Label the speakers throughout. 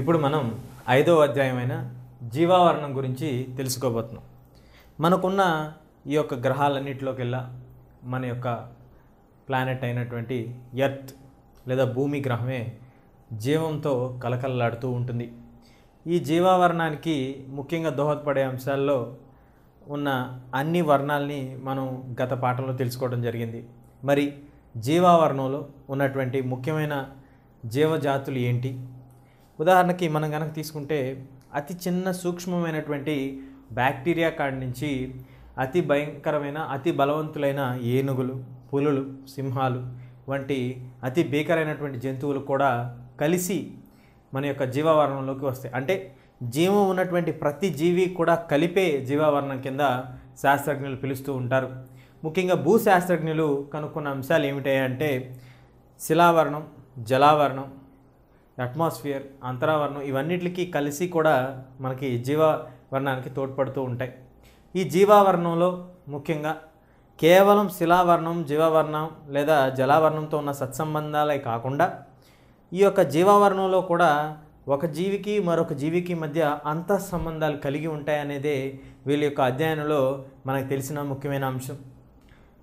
Speaker 1: ఇప్పుడు మనం ఐదో అధ్యాయమైన జీవావరణం గురించి తెలుసుకోబోతున్నాం మనకున్న ఈ యొక్క గ్రహాలన్నింటిలోకెల్లా మన యొక్క ప్లానెట్ అయినటువంటి ఎర్త్ లేదా భూమి గ్రహమే జీవంతో కలకలలాడుతూ ఉంటుంది ఈ జీవావరణానికి ముఖ్యంగా దోహదపడే అంశాల్లో ఉన్న అన్ని వర్ణాలని మనం గత పాఠంలో తెలుసుకోవడం జరిగింది మరి జీవావరణంలో ఉన్నటువంటి ముఖ్యమైన జీవజాతులు ఏంటి ఉదాహరణకి మనం కనుక తీసుకుంటే అతి చిన్న సూక్ష్మమైనటువంటి బ్యాక్టీరియా కాడి నుంచి అతి భయంకరమైన అతి బలవంతులైన ఏనుగులు పులులు సింహాలు వంటి అతి భీకరమైనటువంటి జంతువులు కూడా కలిసి మన యొక్క జీవావరణంలోకి వస్తాయి అంటే జీవం ఉన్నటువంటి ప్రతి జీవి కూడా కలిపే జీవావరణం కింద శాస్త్రజ్ఞులు పిలుస్తూ ఉంటారు ముఖ్యంగా భూశాస్త్రజ్ఞులు కనుక్కున్న అంశాలు ఏమిటాయంటే శిలావరణం జలావరణం అట్మాస్ఫియర్ అంతరావరణం ఇవన్నిటికీ కలిసి కూడా మనకి జీవావరణానికి తోడ్పడుతూ ఉంటాయి ఈ జీవావరణంలో ముఖ్యంగా కేవలం శిలావర్ణం జీవావర్ణం లేదా జలావర్ణంతో ఉన్న సత్సంబంధాలే కాకుండా ఈ యొక్క జీవావరణంలో కూడా ఒక జీవికి మరొక జీవికి మధ్య అంత సంబంధాలు కలిగి ఉంటాయనేదే వీళ్ళ యొక్క అధ్యయనంలో మనకు తెలిసిన ముఖ్యమైన అంశం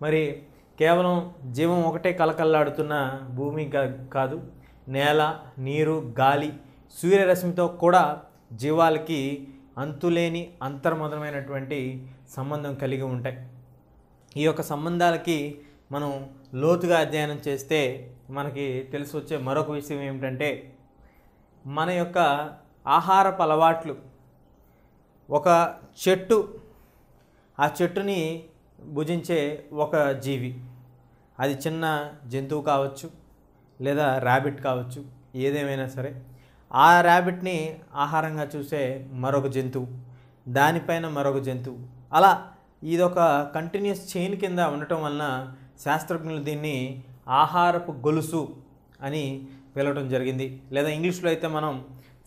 Speaker 1: మరి కేవలం జీవం ఒకటే కలకల్లాడుతున్న భూమి కాదు నేల నీరు గాలి సూర్యరశ్మితో కూడా జీవాలకి అంతులేని అంతర్మధమైనటువంటి సంబంధం కలిగి ఉంటాయి ఈ యొక్క సంబంధాలకి మనం లోతుగా అధ్యయనం చేస్తే మనకి తెలిసి వచ్చే మరొక విషయం ఏమిటంటే మన యొక్క ఆహారపు అలవాట్లు ఒక చెట్టు ఆ చెట్టుని భుజించే ఒక జీవి అది చిన్న జంతువు కావచ్చు లేదా ర్యాబిట్ కావచ్చు ఏదేమైనా సరే ఆ ర్యాబిట్ని ఆహారంగా చూసే మరొక జంతువు దానిపైన మరొక జంతువు అలా ఇదొక కంటిన్యూస్ చైన్ కింద ఉండటం వలన శాస్త్రజ్ఞులు దీన్ని ఆహారపు గొలుసు అని పిలవటం జరిగింది లేదా ఇంగ్లీష్లో అయితే మనం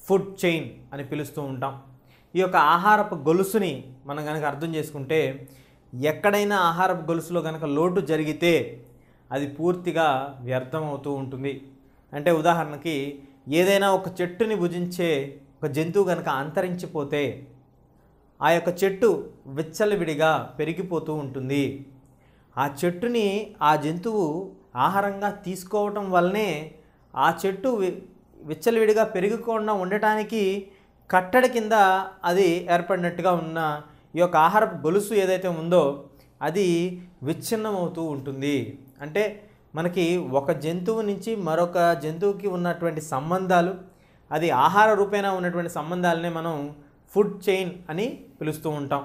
Speaker 1: ఫుడ్ చైన్ అని పిలుస్తూ ఉంటాం ఈ యొక్క ఆహారపు గొలుసుని మనం కనుక అర్థం చేసుకుంటే ఎక్కడైనా ఆహారపు గొలుసులో కనుక లోటు జరిగితే అది పూర్తిగా వ్యర్థం అవుతూ ఉంటుంది అంటే ఉదాహరణకి ఏదైనా ఒక చెట్టుని భుజించే ఒక జంతువు కనుక అంతరించిపోతే ఆ యొక్క చెట్టు విచ్చలవిడిగా పెరిగిపోతూ ఉంటుంది ఆ చెట్టుని ఆ జంతువు ఆహారంగా తీసుకోవటం వల్లనే ఆ చెట్టు విచ్చలవిడిగా పెరిగిపోకుండా ఉండటానికి కట్టడి కింద అది ఏర్పడినట్టుగా ఉన్న ఈ యొక్క ఆహార గొలుసు ఏదైతే ఉందో అది విచ్ఛిన్నమవుతూ ఉంటుంది అంటే మనకి ఒక జంతువు నుంచి మరొక జంతువుకి ఉన్నటువంటి సంబంధాలు అది ఆహార రూపేణా ఉన్నటువంటి సంబంధాలనే మనం ఫుడ్ చైన్ అని పిలుస్తూ ఉంటాం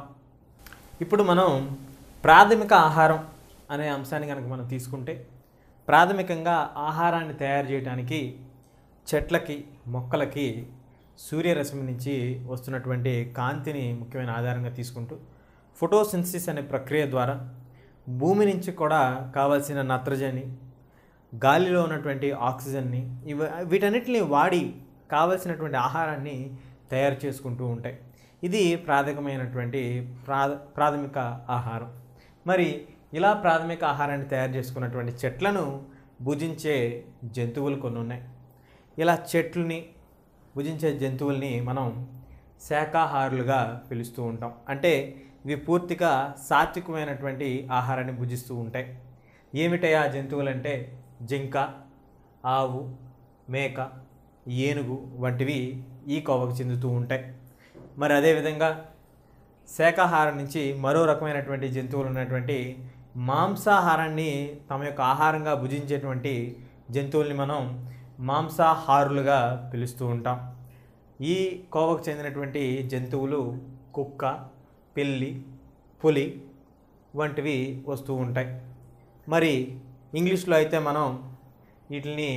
Speaker 1: ఇప్పుడు మనం ప్రాథమిక ఆహారం అనే అంశాన్ని కనుక మనం తీసుకుంటే ప్రాథమికంగా ఆహారాన్ని తయారు చేయడానికి చెట్లకి మొక్కలకి సూర్యరశ్మి నుంచి వస్తున్నటువంటి కాంతిని ముఖ్యమైన ఆధారంగా తీసుకుంటూ ఫోటోసిన్సిస్ అనే ప్రక్రియ ద్వారా భూమి నుంచి కూడా కావాల్సిన నత్రజని గాలిలో ఉన్నటువంటి ఆక్సిజన్ని ఇవ వీటన్నిటిని వాడి కావలసినటువంటి ఆహారాన్ని తయారు చేసుకుంటూ ఉంటాయి ఇది ప్రాథమికమైనటువంటి ప్రా ప్రాథమిక ఆహారం మరి ఇలా ప్రాథమిక ఆహారాన్ని తయారు చేసుకున్నటువంటి చెట్లను భుజించే జంతువులు కొన్ని ఉన్నాయి ఇలా చెట్లని భుజించే జంతువుల్ని మనం శాఖాహారులుగా పిలుస్తూ ఉంటాం అంటే ఇవి పూర్తిగా సాత్వికమైనటువంటి ఆహారాన్ని భుజిస్తూ ఉంటాయి ఏమిటయా జంతువులంటే జింక ఆవు మేక ఏనుగు వంటివి ఈ కోవకు చెందుతూ ఉంటాయి మరి అదేవిధంగా శాఖాహారం నుంచి మరో రకమైనటువంటి జంతువులు ఉన్నటువంటి మాంసాహారాన్ని తమ యొక్క ఆహారంగా భుజించేటువంటి జంతువుల్ని మనం మాంసాహారులుగా పిలుస్తూ ఉంటాం ఈ కోవకు చెందినటువంటి జంతువులు కుక్క పిల్లి పులి వంటివి వస్తూ ఉంటాయి మరి ఇంగ్లీష్లో అయితే మనం వీటిని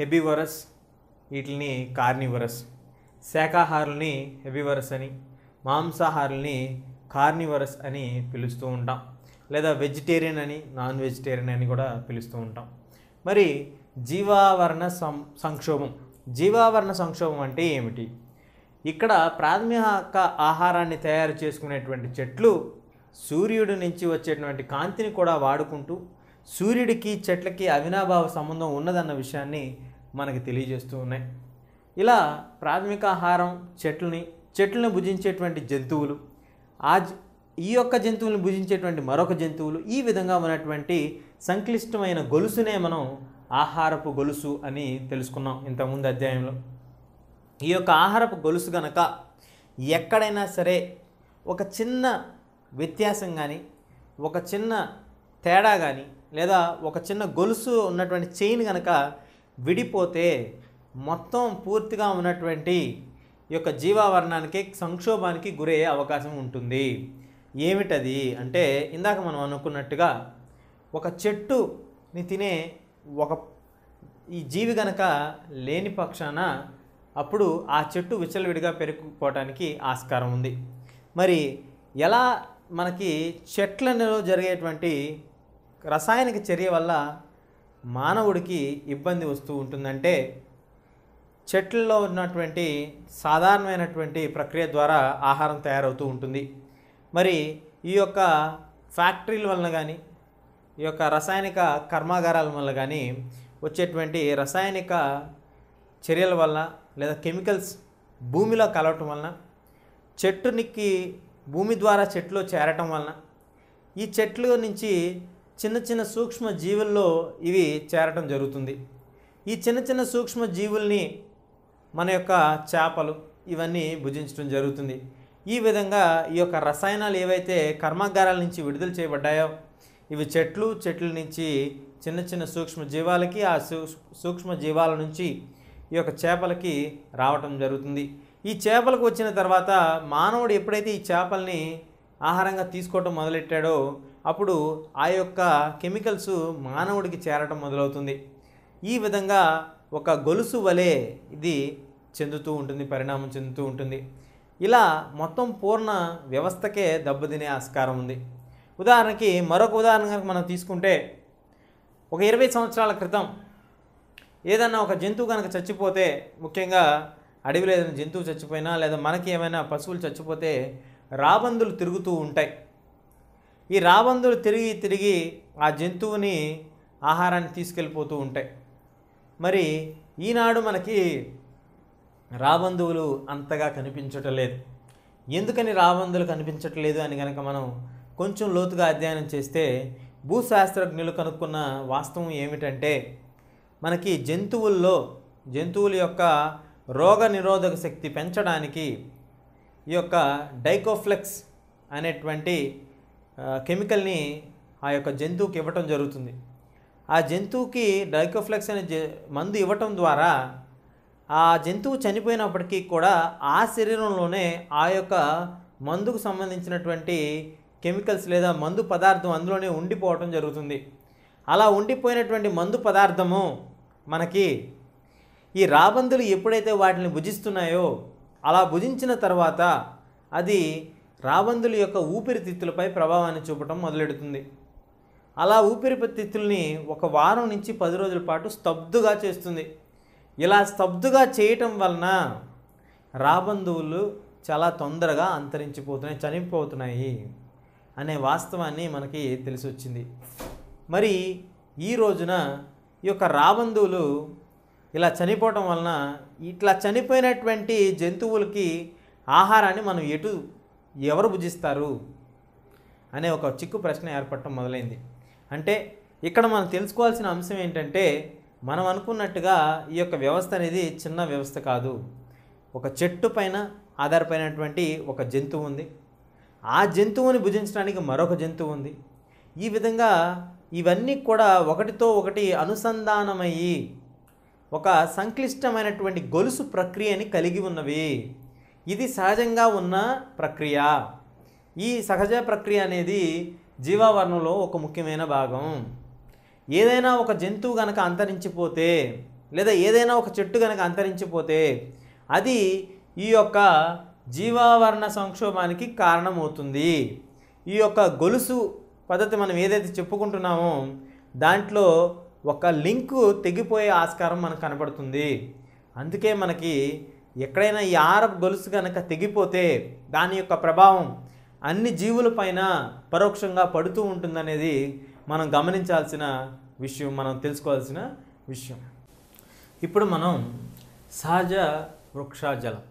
Speaker 1: హెబీవరస్ వీటిని కార్నివరస్ శాఖాహారుల్ని హెబీవరస్ అని మాంసాహారుల్ని కార్నివరస్ అని పిలుస్తూ ఉంటాం లేదా వెజిటేరియన్ అని నాన్ వెజిటేరియన్ అని కూడా పిలుస్తూ ఉంటాం మరి జీవావరణ సం సంక్షోభం జీవావరణ సంక్షోభం అంటే ఏమిటి ఇక్కడ ప్రాథమిక ఆహారాన్ని తయారు చేసుకునేటువంటి చెట్లు సూర్యుడి నుంచి వచ్చేటువంటి కాంతిని కూడా వాడుకుంటూ సూర్యుడికి చెట్లకి అవినాభావ సంబంధం ఉన్నదన్న విషయాన్ని మనకి తెలియజేస్తూ ఉన్నాయి ఇలా ప్రాథమిక ఆహారం చెట్లని చెట్లను భుజించేటువంటి జంతువులు ఆ ఈ యొక్క జంతువులను భుజించేటువంటి మరొక జంతువులు ఈ విధంగా ఉన్నటువంటి సంక్లిష్టమైన గొలుసునే మనం ఆహారపు గొలుసు అని తెలుసుకున్నాం ఇంతకుముందు అధ్యాయంలో ఈ యొక్క ఆహారపు గొలుసు గనక ఎక్కడైనా సరే ఒక చిన్న వ్యత్యాసం కానీ ఒక చిన్న తేడా కానీ లేదా ఒక చిన్న గొలుసు ఉన్నటువంటి చైన్ కనుక విడిపోతే మొత్తం పూర్తిగా ఉన్నటువంటి ఈ యొక్క జీవావరణానికి సంక్షోభానికి గురయ్యే అవకాశం ఉంటుంది ఏమిటది అంటే ఇందాక మనం అనుకున్నట్టుగా ఒక చెట్టుని తినే ఒక ఈ జీవి గనక లేని పక్షాన అప్పుడు ఆ చెట్టు విచ్చలవిడిగా పెరుగుకోవడానికి ఆస్కారం ఉంది మరి ఎలా మనకి చెట్లలో జరిగేటువంటి రసాయనిక చర్య వల్ల మానవుడికి ఇబ్బంది వస్తూ ఉంటుందంటే చెట్లలో ఉన్నటువంటి సాధారణమైనటువంటి ప్రక్రియ ద్వారా ఆహారం తయారవుతూ ఉంటుంది మరి ఈ యొక్క ఫ్యాక్టరీల వలన కానీ ఈ యొక్క రసాయనిక కర్మాగారాల వల్ల కానీ వచ్చేటువంటి రసాయనిక చర్యల వల్ల లేదా కెమికల్స్ భూమిలో కలవటం వలన చెట్టు నిక్కి భూమి ద్వారా చెట్లో చేరటం వలన ఈ చెట్లు నుంచి చిన్న చిన్న సూక్ష్మ జీవుల్లో ఇవి చేరటం జరుగుతుంది ఈ చిన్న చిన్న సూక్ష్మ జీవుల్ని మన యొక్క చేపలు ఇవన్నీ భుజించడం జరుగుతుంది ఈ విధంగా ఈ యొక్క రసాయనాలు ఏవైతే కర్మాగారాల నుంచి విడుదల చేయబడ్డాయో ఇవి చెట్లు చెట్ల నుంచి చిన్న చిన్న సూక్ష్మ జీవాలకి ఆ సూక్ష్మ జీవాల నుంచి ఈ యొక్క చేపలకి రావటం జరుగుతుంది ఈ చేపలకు వచ్చిన తర్వాత మానవుడు ఎప్పుడైతే ఈ చేపల్ని ఆహారంగా తీసుకోవటం మొదలెట్టాడో అప్పుడు ఆ యొక్క కెమికల్స్ మానవుడికి చేరటం మొదలవుతుంది ఈ విధంగా ఒక గొలుసు వలె ఇది చెందుతూ ఉంటుంది పరిణామం చెందుతూ ఉంటుంది ఇలా మొత్తం పూర్ణ వ్యవస్థకే దెబ్బతినే ఆస్కారం ఉంది ఉదాహరణకి మరొక ఉదాహరణగా మనం తీసుకుంటే ఒక ఇరవై సంవత్సరాల క్రితం ఏదన్నా ఒక జంతువు కనుక చచ్చిపోతే ముఖ్యంగా అడవిలో ఏదైనా జంతువు చచ్చిపోయినా లేదా మనకి ఏమైనా పశువులు చచ్చిపోతే రాబందులు తిరుగుతూ ఉంటాయి ఈ రాబందులు తిరిగి తిరిగి ఆ జంతువుని ఆహారాన్ని తీసుకెళ్ళిపోతూ ఉంటాయి మరి ఈనాడు మనకి రాబంధువులు అంతగా కనిపించటం లేదు ఎందుకని రాబందులు కనిపించట్లేదు అని కనుక మనం కొంచెం లోతుగా అధ్యయనం చేస్తే భూశాస్త్రజ్ఞులు కనుక్కున్న వాస్తవం ఏమిటంటే మనకి జంతువుల్లో జంతువుల యొక్క రోగ నిరోధక శక్తి పెంచడానికి ఈ యొక్క డైకోఫ్లెక్స్ అనేటువంటి కెమికల్ని ఆ యొక్క జంతువుకి ఇవ్వటం జరుగుతుంది ఆ జంతువుకి డైకోఫ్లెక్స్ అనే మందు ఇవ్వటం ద్వారా ఆ జంతువు చనిపోయినప్పటికీ కూడా ఆ శరీరంలోనే ఆ యొక్క మందుకు సంబంధించినటువంటి కెమికల్స్ లేదా మందు పదార్థం అందులోనే ఉండిపోవటం జరుగుతుంది అలా ఉండిపోయినటువంటి మందు పదార్థము మనకి ఈ రాబందులు ఎప్పుడైతే వాటిని భుజిస్తున్నాయో అలా భుజించిన తర్వాత అది రాబందుల యొక్క ఊపిరితిత్తులపై ప్రభావాన్ని చూపటం మొదలెడుతుంది అలా ఊపిరితిత్తుల్ని ఒక వారం నుంచి పది రోజుల పాటు స్తబ్దుగా చేస్తుంది ఇలా స్తబ్దుగా చేయటం వలన రాబందువులు చాలా తొందరగా అంతరించిపోతున్నాయి చనిపోతున్నాయి అనే వాస్తవాన్ని మనకి తెలిసి వచ్చింది మరి ఈ రోజున ఈ యొక్క రాబంధువులు ఇలా చనిపోవటం వలన ఇట్లా చనిపోయినటువంటి జంతువులకి ఆహారాన్ని మనం ఎటు ఎవరు భుజిస్తారు అనే ఒక చిక్కు ప్రశ్న ఏర్పడటం మొదలైంది అంటే ఇక్కడ మనం తెలుసుకోవాల్సిన అంశం ఏంటంటే మనం అనుకున్నట్టుగా ఈ యొక్క వ్యవస్థ అనేది చిన్న వ్యవస్థ కాదు ఒక చెట్టు పైన ఆధారపడినటువంటి ఒక జంతువు ఉంది ఆ జంతువుని భుజించడానికి మరొక జంతువు ఉంది ఈ విధంగా ఇవన్నీ కూడా ఒకటితో ఒకటి అనుసంధానమయ్యి ఒక సంక్లిష్టమైనటువంటి గొలుసు ప్రక్రియని కలిగి ఉన్నవి ఇది సహజంగా ఉన్న ప్రక్రియ ఈ సహజ ప్రక్రియ అనేది జీవావరణంలో ఒక ముఖ్యమైన భాగం ఏదైనా ఒక జంతువు గనక అంతరించిపోతే లేదా ఏదైనా ఒక చెట్టు గనక అంతరించిపోతే అది ఈ యొక్క జీవావరణ సంక్షోభానికి కారణమవుతుంది ఈ యొక్క గొలుసు పద్ధతి మనం ఏదైతే చెప్పుకుంటున్నామో దాంట్లో ఒక లింకు తెగిపోయే ఆస్కారం మనకు కనపడుతుంది అందుకే మనకి ఎక్కడైనా ఈ ఆరబ్ గొలుసు కనుక తెగిపోతే దాని యొక్క ప్రభావం అన్ని జీవులపైన పరోక్షంగా పడుతూ ఉంటుందనేది మనం గమనించాల్సిన విషయం మనం తెలుసుకోవాల్సిన విషయం ఇప్పుడు మనం సహజ వృక్షాజలం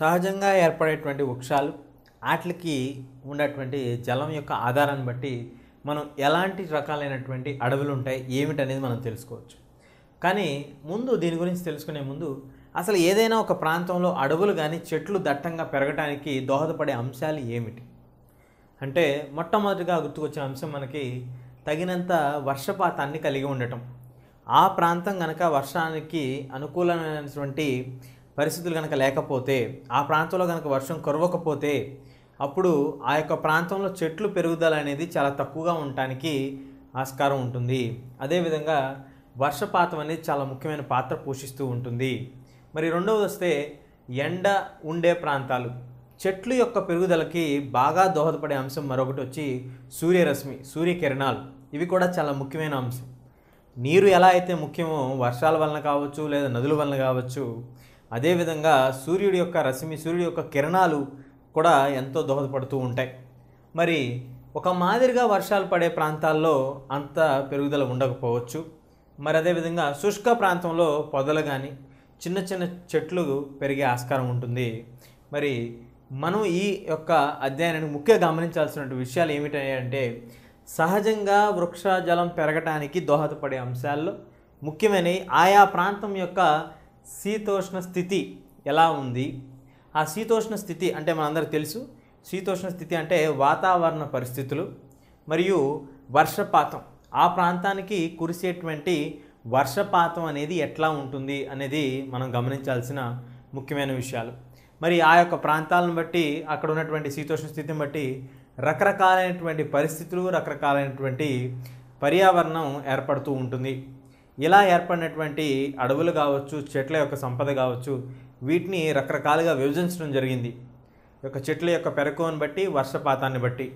Speaker 1: సహజంగా ఏర్పడేటువంటి వృక్షాలు వాటికి ఉన్నటువంటి జలం యొక్క ఆధారాన్ని బట్టి మనం ఎలాంటి రకాలైనటువంటి అడవులు ఉంటాయి ఏమిటనేది మనం తెలుసుకోవచ్చు కానీ ముందు దీని గురించి తెలుసుకునే ముందు అసలు ఏదైనా ఒక ప్రాంతంలో అడవులు కానీ చెట్లు దట్టంగా పెరగడానికి దోహదపడే అంశాలు ఏమిటి అంటే మొట్టమొదటిగా గుర్తుకొచ్చిన అంశం మనకి తగినంత వర్షపాతాన్ని కలిగి ఉండటం ఆ ప్రాంతం కనుక వర్షానికి అనుకూలమైనటువంటి పరిస్థితులు కనుక లేకపోతే ఆ ప్రాంతంలో కనుక వర్షం కురవకపోతే అప్పుడు ఆ యొక్క ప్రాంతంలో చెట్లు పెరుగుదల అనేది చాలా తక్కువగా ఉండటానికి ఆస్కారం ఉంటుంది అదేవిధంగా వర్షపాతం అనేది చాలా ముఖ్యమైన పాత్ర పోషిస్తూ ఉంటుంది మరి రెండవది వస్తే ఎండ ఉండే ప్రాంతాలు చెట్లు యొక్క పెరుగుదలకి బాగా దోహదపడే అంశం మరొకటి వచ్చి సూర్యరశ్మి సూర్యకిరణాలు ఇవి కూడా చాలా ముఖ్యమైన అంశం నీరు ఎలా అయితే ముఖ్యమో వర్షాల వలన కావచ్చు లేదా నదుల వలన కావచ్చు అదేవిధంగా సూర్యుడి యొక్క రశ్మి సూర్యుడి యొక్క కిరణాలు కూడా ఎంతో దోహదపడుతూ ఉంటాయి మరి ఒక మాదిరిగా వర్షాలు పడే ప్రాంతాల్లో అంత పెరుగుదల ఉండకపోవచ్చు మరి అదేవిధంగా శుష్క ప్రాంతంలో పొదలు కానీ చిన్న చిన్న చెట్లు పెరిగే ఆస్కారం ఉంటుంది మరి మనం ఈ యొక్క అధ్యయనానికి ముఖ్య గమనించాల్సిన విషయాలు ఏమిటంటే సహజంగా వృక్షజాలం పెరగటానికి దోహదపడే అంశాల్లో ముఖ్యమైనవి ఆయా ప్రాంతం యొక్క శీతోష్ణ స్థితి ఎలా ఉంది ఆ శీతోష్ణ స్థితి అంటే మనందరికి తెలుసు శీతోష్ణ స్థితి అంటే వాతావరణ పరిస్థితులు మరియు వర్షపాతం ఆ ప్రాంతానికి కురిసేటువంటి వర్షపాతం అనేది ఎట్లా ఉంటుంది అనేది మనం గమనించాల్సిన ముఖ్యమైన విషయాలు మరి ఆ యొక్క ప్రాంతాలను బట్టి అక్కడ ఉన్నటువంటి శీతోష్ణ స్థితిని బట్టి రకరకాలైనటువంటి పరిస్థితులు రకరకాలైనటువంటి పర్యావరణం ఏర్పడుతూ ఉంటుంది ఇలా ఏర్పడినటువంటి అడవులు కావచ్చు చెట్ల యొక్క సంపద కావచ్చు వీటిని రకరకాలుగా విభజించడం జరిగింది యొక్క చెట్ల యొక్క పెరకోని బట్టి వర్షపాతాన్ని బట్టి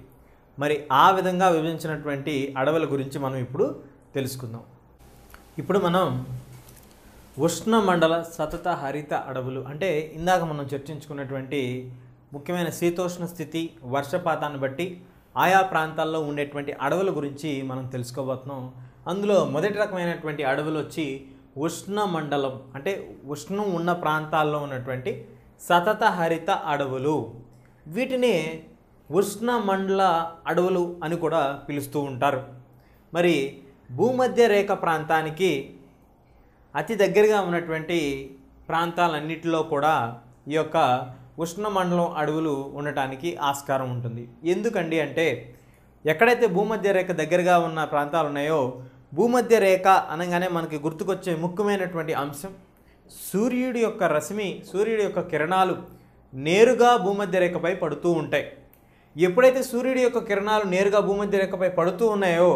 Speaker 1: మరి ఆ విధంగా విభజించినటువంటి అడవుల గురించి మనం ఇప్పుడు తెలుసుకుందాం ఇప్పుడు మనం ఉష్ణ మండల సతత హరిత అడవులు అంటే ఇందాక మనం చర్చించుకున్నటువంటి ముఖ్యమైన శీతోష్ణ స్థితి వర్షపాతాన్ని బట్టి ఆయా ప్రాంతాల్లో ఉండేటువంటి అడవుల గురించి మనం తెలుసుకోబోతున్నాం అందులో మొదటి రకమైనటువంటి అడవులు వచ్చి ఉష్ణ మండలం అంటే ఉష్ణం ఉన్న ప్రాంతాల్లో ఉన్నటువంటి సతత హరిత అడవులు వీటిని ఉష్ణ మండల అడవులు అని కూడా పిలుస్తూ ఉంటారు మరి భూమధ్య రేఖ ప్రాంతానికి అతి దగ్గరగా ఉన్నటువంటి ప్రాంతాలన్నిటిలో కూడా ఈ యొక్క ఉష్ణమండలం అడవులు ఉండటానికి ఆస్కారం ఉంటుంది ఎందుకండి అంటే ఎక్కడైతే భూమధ్య రేఖ దగ్గరగా ఉన్న ప్రాంతాలు ఉన్నాయో భూమధ్య రేఖ అనగానే మనకి గుర్తుకొచ్చే ముఖ్యమైనటువంటి అంశం సూర్యుడి యొక్క రశ్మి సూర్యుడి యొక్క కిరణాలు నేరుగా భూమధ్య రేఖపై పడుతూ ఉంటాయి ఎప్పుడైతే సూర్యుడి యొక్క కిరణాలు నేరుగా భూమధ్య రేఖపై పడుతూ ఉన్నాయో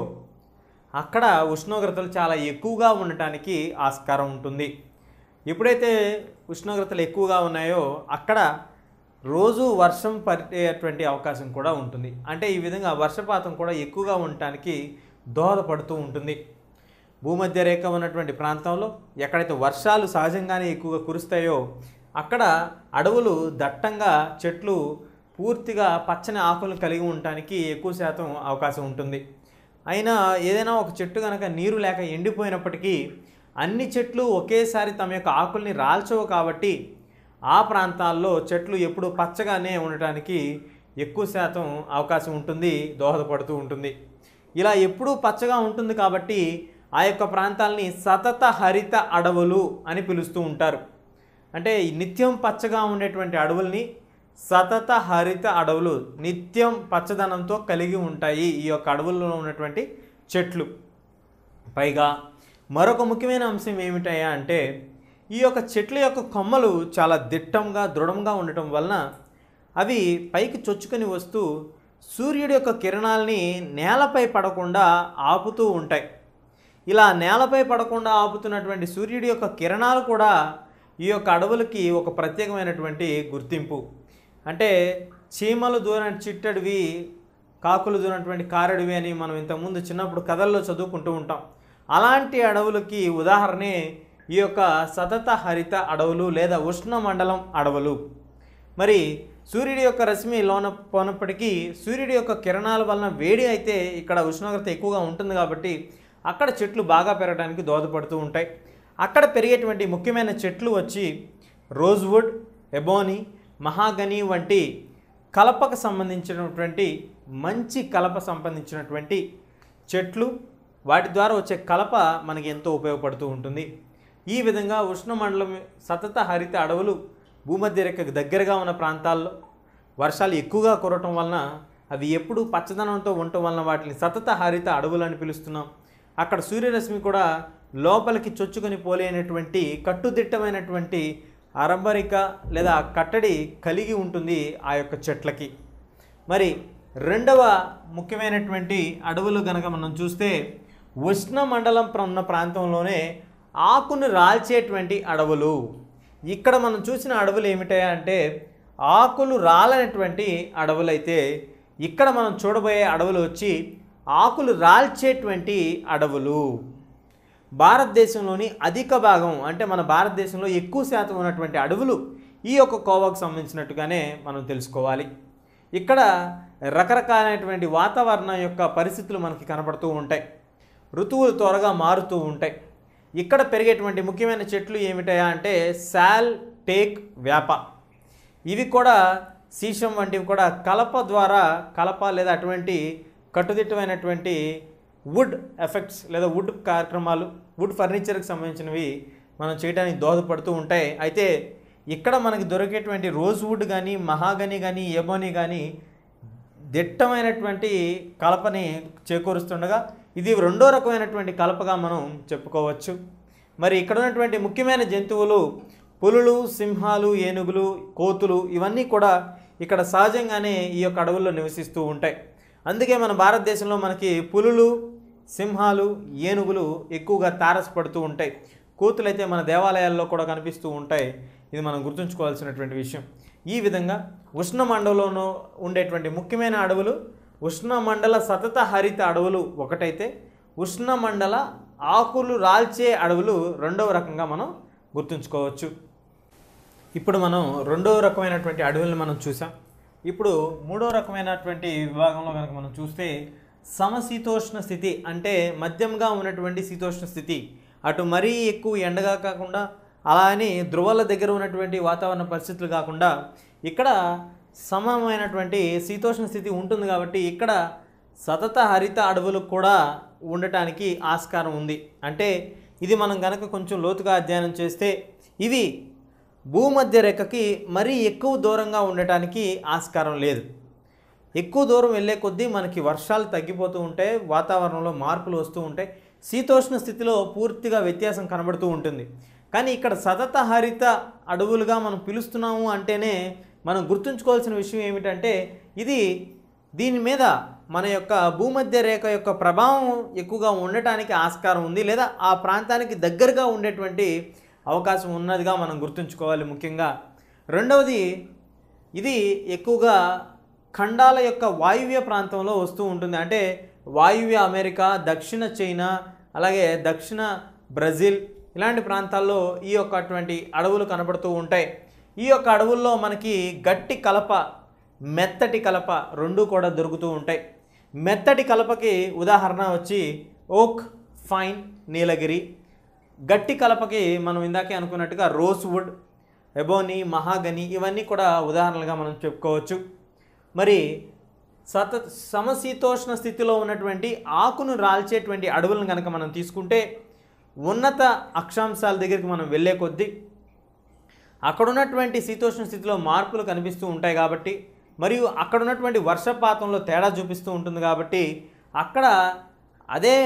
Speaker 1: అక్కడ ఉష్ణోగ్రతలు చాలా ఎక్కువగా ఉండటానికి ఆస్కారం ఉంటుంది ఎప్పుడైతే ఉష్ణోగ్రతలు ఎక్కువగా ఉన్నాయో అక్కడ రోజు వర్షం పడేటువంటి అవకాశం కూడా ఉంటుంది అంటే ఈ విధంగా వర్షపాతం కూడా ఎక్కువగా ఉండటానికి దోహదపడుతూ ఉంటుంది భూమధ్య రేఖ ఉన్నటువంటి ప్రాంతంలో ఎక్కడైతే వర్షాలు సహజంగానే ఎక్కువగా కురుస్తాయో అక్కడ అడవులు దట్టంగా చెట్లు పూర్తిగా పచ్చని ఆకులను కలిగి ఉండటానికి ఎక్కువ శాతం అవకాశం ఉంటుంది అయినా ఏదైనా ఒక చెట్టు కనుక నీరు లేక ఎండిపోయినప్పటికీ అన్ని చెట్లు ఒకేసారి తమ యొక్క ఆకుల్ని రాల్చవు కాబట్టి ఆ ప్రాంతాల్లో చెట్లు ఎప్పుడూ పచ్చగానే ఉండటానికి ఎక్కువ శాతం అవకాశం ఉంటుంది దోహదపడుతూ ఉంటుంది ఇలా ఎప్పుడూ పచ్చగా ఉంటుంది కాబట్టి ఆ యొక్క ప్రాంతాలని సతత హరిత అడవులు అని పిలుస్తూ ఉంటారు అంటే నిత్యం పచ్చగా ఉండేటువంటి అడవుల్ని సతత హరిత అడవులు నిత్యం పచ్చదనంతో కలిగి ఉంటాయి ఈ యొక్క అడవుల్లో ఉన్నటువంటి చెట్లు పైగా మరొక ముఖ్యమైన అంశం ఏమిటయ్యా అంటే ఈ యొక్క చెట్ల యొక్క కొమ్మలు చాలా దిట్టంగా దృఢంగా ఉండటం వలన అవి పైకి చొచ్చుకొని వస్తూ సూర్యుడి యొక్క కిరణాలని నేలపై పడకుండా ఆపుతూ ఉంటాయి ఇలా నేలపై పడకుండా ఆపుతున్నటువంటి సూర్యుడి యొక్క కిరణాలు కూడా ఈ యొక్క అడవులకి ఒక ప్రత్యేకమైనటువంటి గుర్తింపు అంటే చీమలు దూరం చిట్టడివి కాకులు దూరినటువంటి కారడివి అని మనం ఇంతకుముందు చిన్నప్పుడు కథల్లో చదువుకుంటూ ఉంటాం అలాంటి అడవులకి ఉదాహరణే ఈ యొక్క సతత హరిత అడవులు లేదా ఉష్ణ మండలం అడవులు మరి సూర్యుడి యొక్క రశ్మి లోన పోనప్పటికీ సూర్యుడి యొక్క కిరణాల వలన వేడి అయితే ఇక్కడ ఉష్ణోగ్రత ఎక్కువగా ఉంటుంది కాబట్టి అక్కడ చెట్లు బాగా పెరగడానికి దోహదపడుతూ ఉంటాయి అక్కడ పెరిగేటువంటి ముఖ్యమైన చెట్లు వచ్చి రోజ్వుడ్ ఎబోని మహాగని వంటి కలపకు సంబంధించినటువంటి మంచి కలప సంబంధించినటువంటి చెట్లు వాటి ద్వారా వచ్చే కలప మనకి ఎంతో ఉపయోగపడుతూ ఉంటుంది ఈ విధంగా ఉష్ణమండలం సతత హరిత అడవులు భూమధ్య రేఖకు దగ్గరగా ఉన్న ప్రాంతాల్లో వర్షాలు ఎక్కువగా కురవటం వలన అవి ఎప్పుడూ పచ్చదనంతో ఉండటం వలన వాటిని సతత హరిత అడవులని పిలుస్తున్నాం అక్కడ సూర్యరశ్మి కూడా లోపలికి చొచ్చుకొని పోలేనటువంటి కట్టుదిట్టమైనటువంటి అరంబరిక లేదా కట్టడి కలిగి ఉంటుంది ఆ యొక్క చెట్లకి మరి రెండవ ముఖ్యమైనటువంటి అడవులు కనుక మనం చూస్తే ఉష్ణ మండలం ఉన్న ప్రాంతంలోనే ఆకును రాల్చేటువంటి అడవులు ఇక్కడ మనం చూసిన అడవులు ఏమిటాయి అంటే ఆకులు రాలనటువంటి అడవులైతే ఇక్కడ మనం చూడబోయే అడవులు వచ్చి ఆకులు రాల్చేటువంటి అడవులు భారతదేశంలోని అధిక భాగం అంటే మన భారతదేశంలో ఎక్కువ శాతం ఉన్నటువంటి అడవులు ఈ యొక్క కోవాకు సంబంధించినట్టుగానే మనం తెలుసుకోవాలి ఇక్కడ రకరకాలైనటువంటి వాతావరణం యొక్క పరిస్థితులు మనకి కనబడుతూ ఉంటాయి ఋతువులు త్వరగా మారుతూ ఉంటాయి ఇక్కడ పెరిగేటువంటి ముఖ్యమైన చెట్లు ఏమిటయా అంటే శాల్ టేక్ వేప ఇవి కూడా సీసం వంటివి కూడా కలప ద్వారా కలప లేదా అటువంటి కట్టుదిట్టమైనటువంటి వుడ్ ఎఫెక్ట్స్ లేదా వుడ్ కార్యక్రమాలు వుడ్ ఫర్నిచర్కి సంబంధించినవి మనం చేయడానికి దోహదపడుతూ ఉంటాయి అయితే ఇక్కడ మనకి దొరికేటువంటి రోజ్ వుడ్ కానీ మహాగని కానీ ఏబోని కానీ దిట్టమైనటువంటి కలపని చేకూరుస్తుండగా ఇది రెండో రకమైనటువంటి కలపగా మనం చెప్పుకోవచ్చు మరి ఇక్కడ ఉన్నటువంటి ముఖ్యమైన జంతువులు పులులు సింహాలు ఏనుగులు కోతులు ఇవన్నీ కూడా ఇక్కడ సహజంగానే ఈ యొక్క అడవుల్లో నివసిస్తూ ఉంటాయి అందుకే మన భారతదేశంలో మనకి పులులు సింహాలు ఏనుగులు ఎక్కువగా తారసపడుతూ ఉంటాయి కోతులైతే మన దేవాలయాల్లో కూడా కనిపిస్తూ ఉంటాయి ఇది మనం గుర్తుంచుకోవాల్సినటువంటి విషయం ఈ విధంగా ఉష్ణమండలంలో ఉండేటువంటి ముఖ్యమైన అడవులు ఉష్ణమండల సతత హరిత అడవులు ఒకటైతే ఉష్ణమండల ఆకులు రాల్చే అడవులు రెండవ రకంగా మనం గుర్తుంచుకోవచ్చు ఇప్పుడు మనం రెండవ రకమైనటువంటి అడవులను మనం చూసాం ఇప్పుడు మూడో రకమైనటువంటి విభాగంలో కనుక మనం చూస్తే సమశీతోష్ణ స్థితి అంటే మధ్యంగా ఉన్నటువంటి శీతోష్ణ స్థితి అటు మరీ ఎక్కువ ఎండగా కాకుండా అలానే అని ధ్రువాల దగ్గర ఉన్నటువంటి వాతావరణ పరిస్థితులు కాకుండా ఇక్కడ సమమైనటువంటి శీతోష్ణ స్థితి ఉంటుంది కాబట్టి ఇక్కడ సతత హరిత అడవులు కూడా ఉండటానికి ఆస్కారం ఉంది అంటే ఇది మనం కనుక కొంచెం లోతుగా అధ్యయనం చేస్తే ఇవి భూమధ్య రేఖకి మరీ ఎక్కువ దూరంగా ఉండటానికి ఆస్కారం లేదు ఎక్కువ దూరం వెళ్ళే కొద్దీ మనకి వర్షాలు తగ్గిపోతూ ఉంటాయి వాతావరణంలో మార్పులు వస్తూ ఉంటాయి శీతోష్ణ స్థితిలో పూర్తిగా వ్యత్యాసం కనబడుతూ ఉంటుంది కానీ ఇక్కడ సతత హరిత అడవులుగా మనం పిలుస్తున్నాము అంటేనే మనం గుర్తుంచుకోవాల్సిన విషయం ఏమిటంటే ఇది దీని మీద మన యొక్క భూమధ్య రేఖ యొక్క ప్రభావం ఎక్కువగా ఉండటానికి ఆస్కారం ఉంది లేదా ఆ ప్రాంతానికి దగ్గరగా ఉండేటువంటి అవకాశం ఉన్నదిగా మనం గుర్తుంచుకోవాలి ముఖ్యంగా రెండవది ఇది ఎక్కువగా ఖండాల యొక్క వాయువ్య ప్రాంతంలో వస్తూ ఉంటుంది అంటే వాయువ్య అమెరికా దక్షిణ చైనా అలాగే దక్షిణ బ్రెజిల్ ఇలాంటి ప్రాంతాల్లో ఈ యొక్క అటువంటి అడవులు కనబడుతూ ఉంటాయి ఈ యొక్క అడవుల్లో మనకి గట్టి కలప మెత్తటి కలప రెండు కూడా దొరుకుతూ ఉంటాయి మెత్తటి కలపకి ఉదాహరణ వచ్చి ఓక్ ఫైన్ నీలగిరి గట్టి కలపకి మనం ఇందాకే అనుకున్నట్టుగా రోస్వుడ్ ఎబోని మహాగని ఇవన్నీ కూడా ఉదాహరణలుగా మనం చెప్పుకోవచ్చు మరి సత సమశీతోష్ణ స్థితిలో ఉన్నటువంటి ఆకును రాల్చేటువంటి అడవులను కనుక మనం తీసుకుంటే ఉన్నత అక్షాంశాల దగ్గరికి మనం వెళ్ళే కొద్దీ అక్కడున్నటువంటి శీతోష్ణ స్థితిలో మార్పులు కనిపిస్తూ ఉంటాయి కాబట్టి మరియు అక్కడున్నటువంటి వర్షపాతంలో తేడా చూపిస్తూ ఉంటుంది కాబట్టి అక్కడ అదే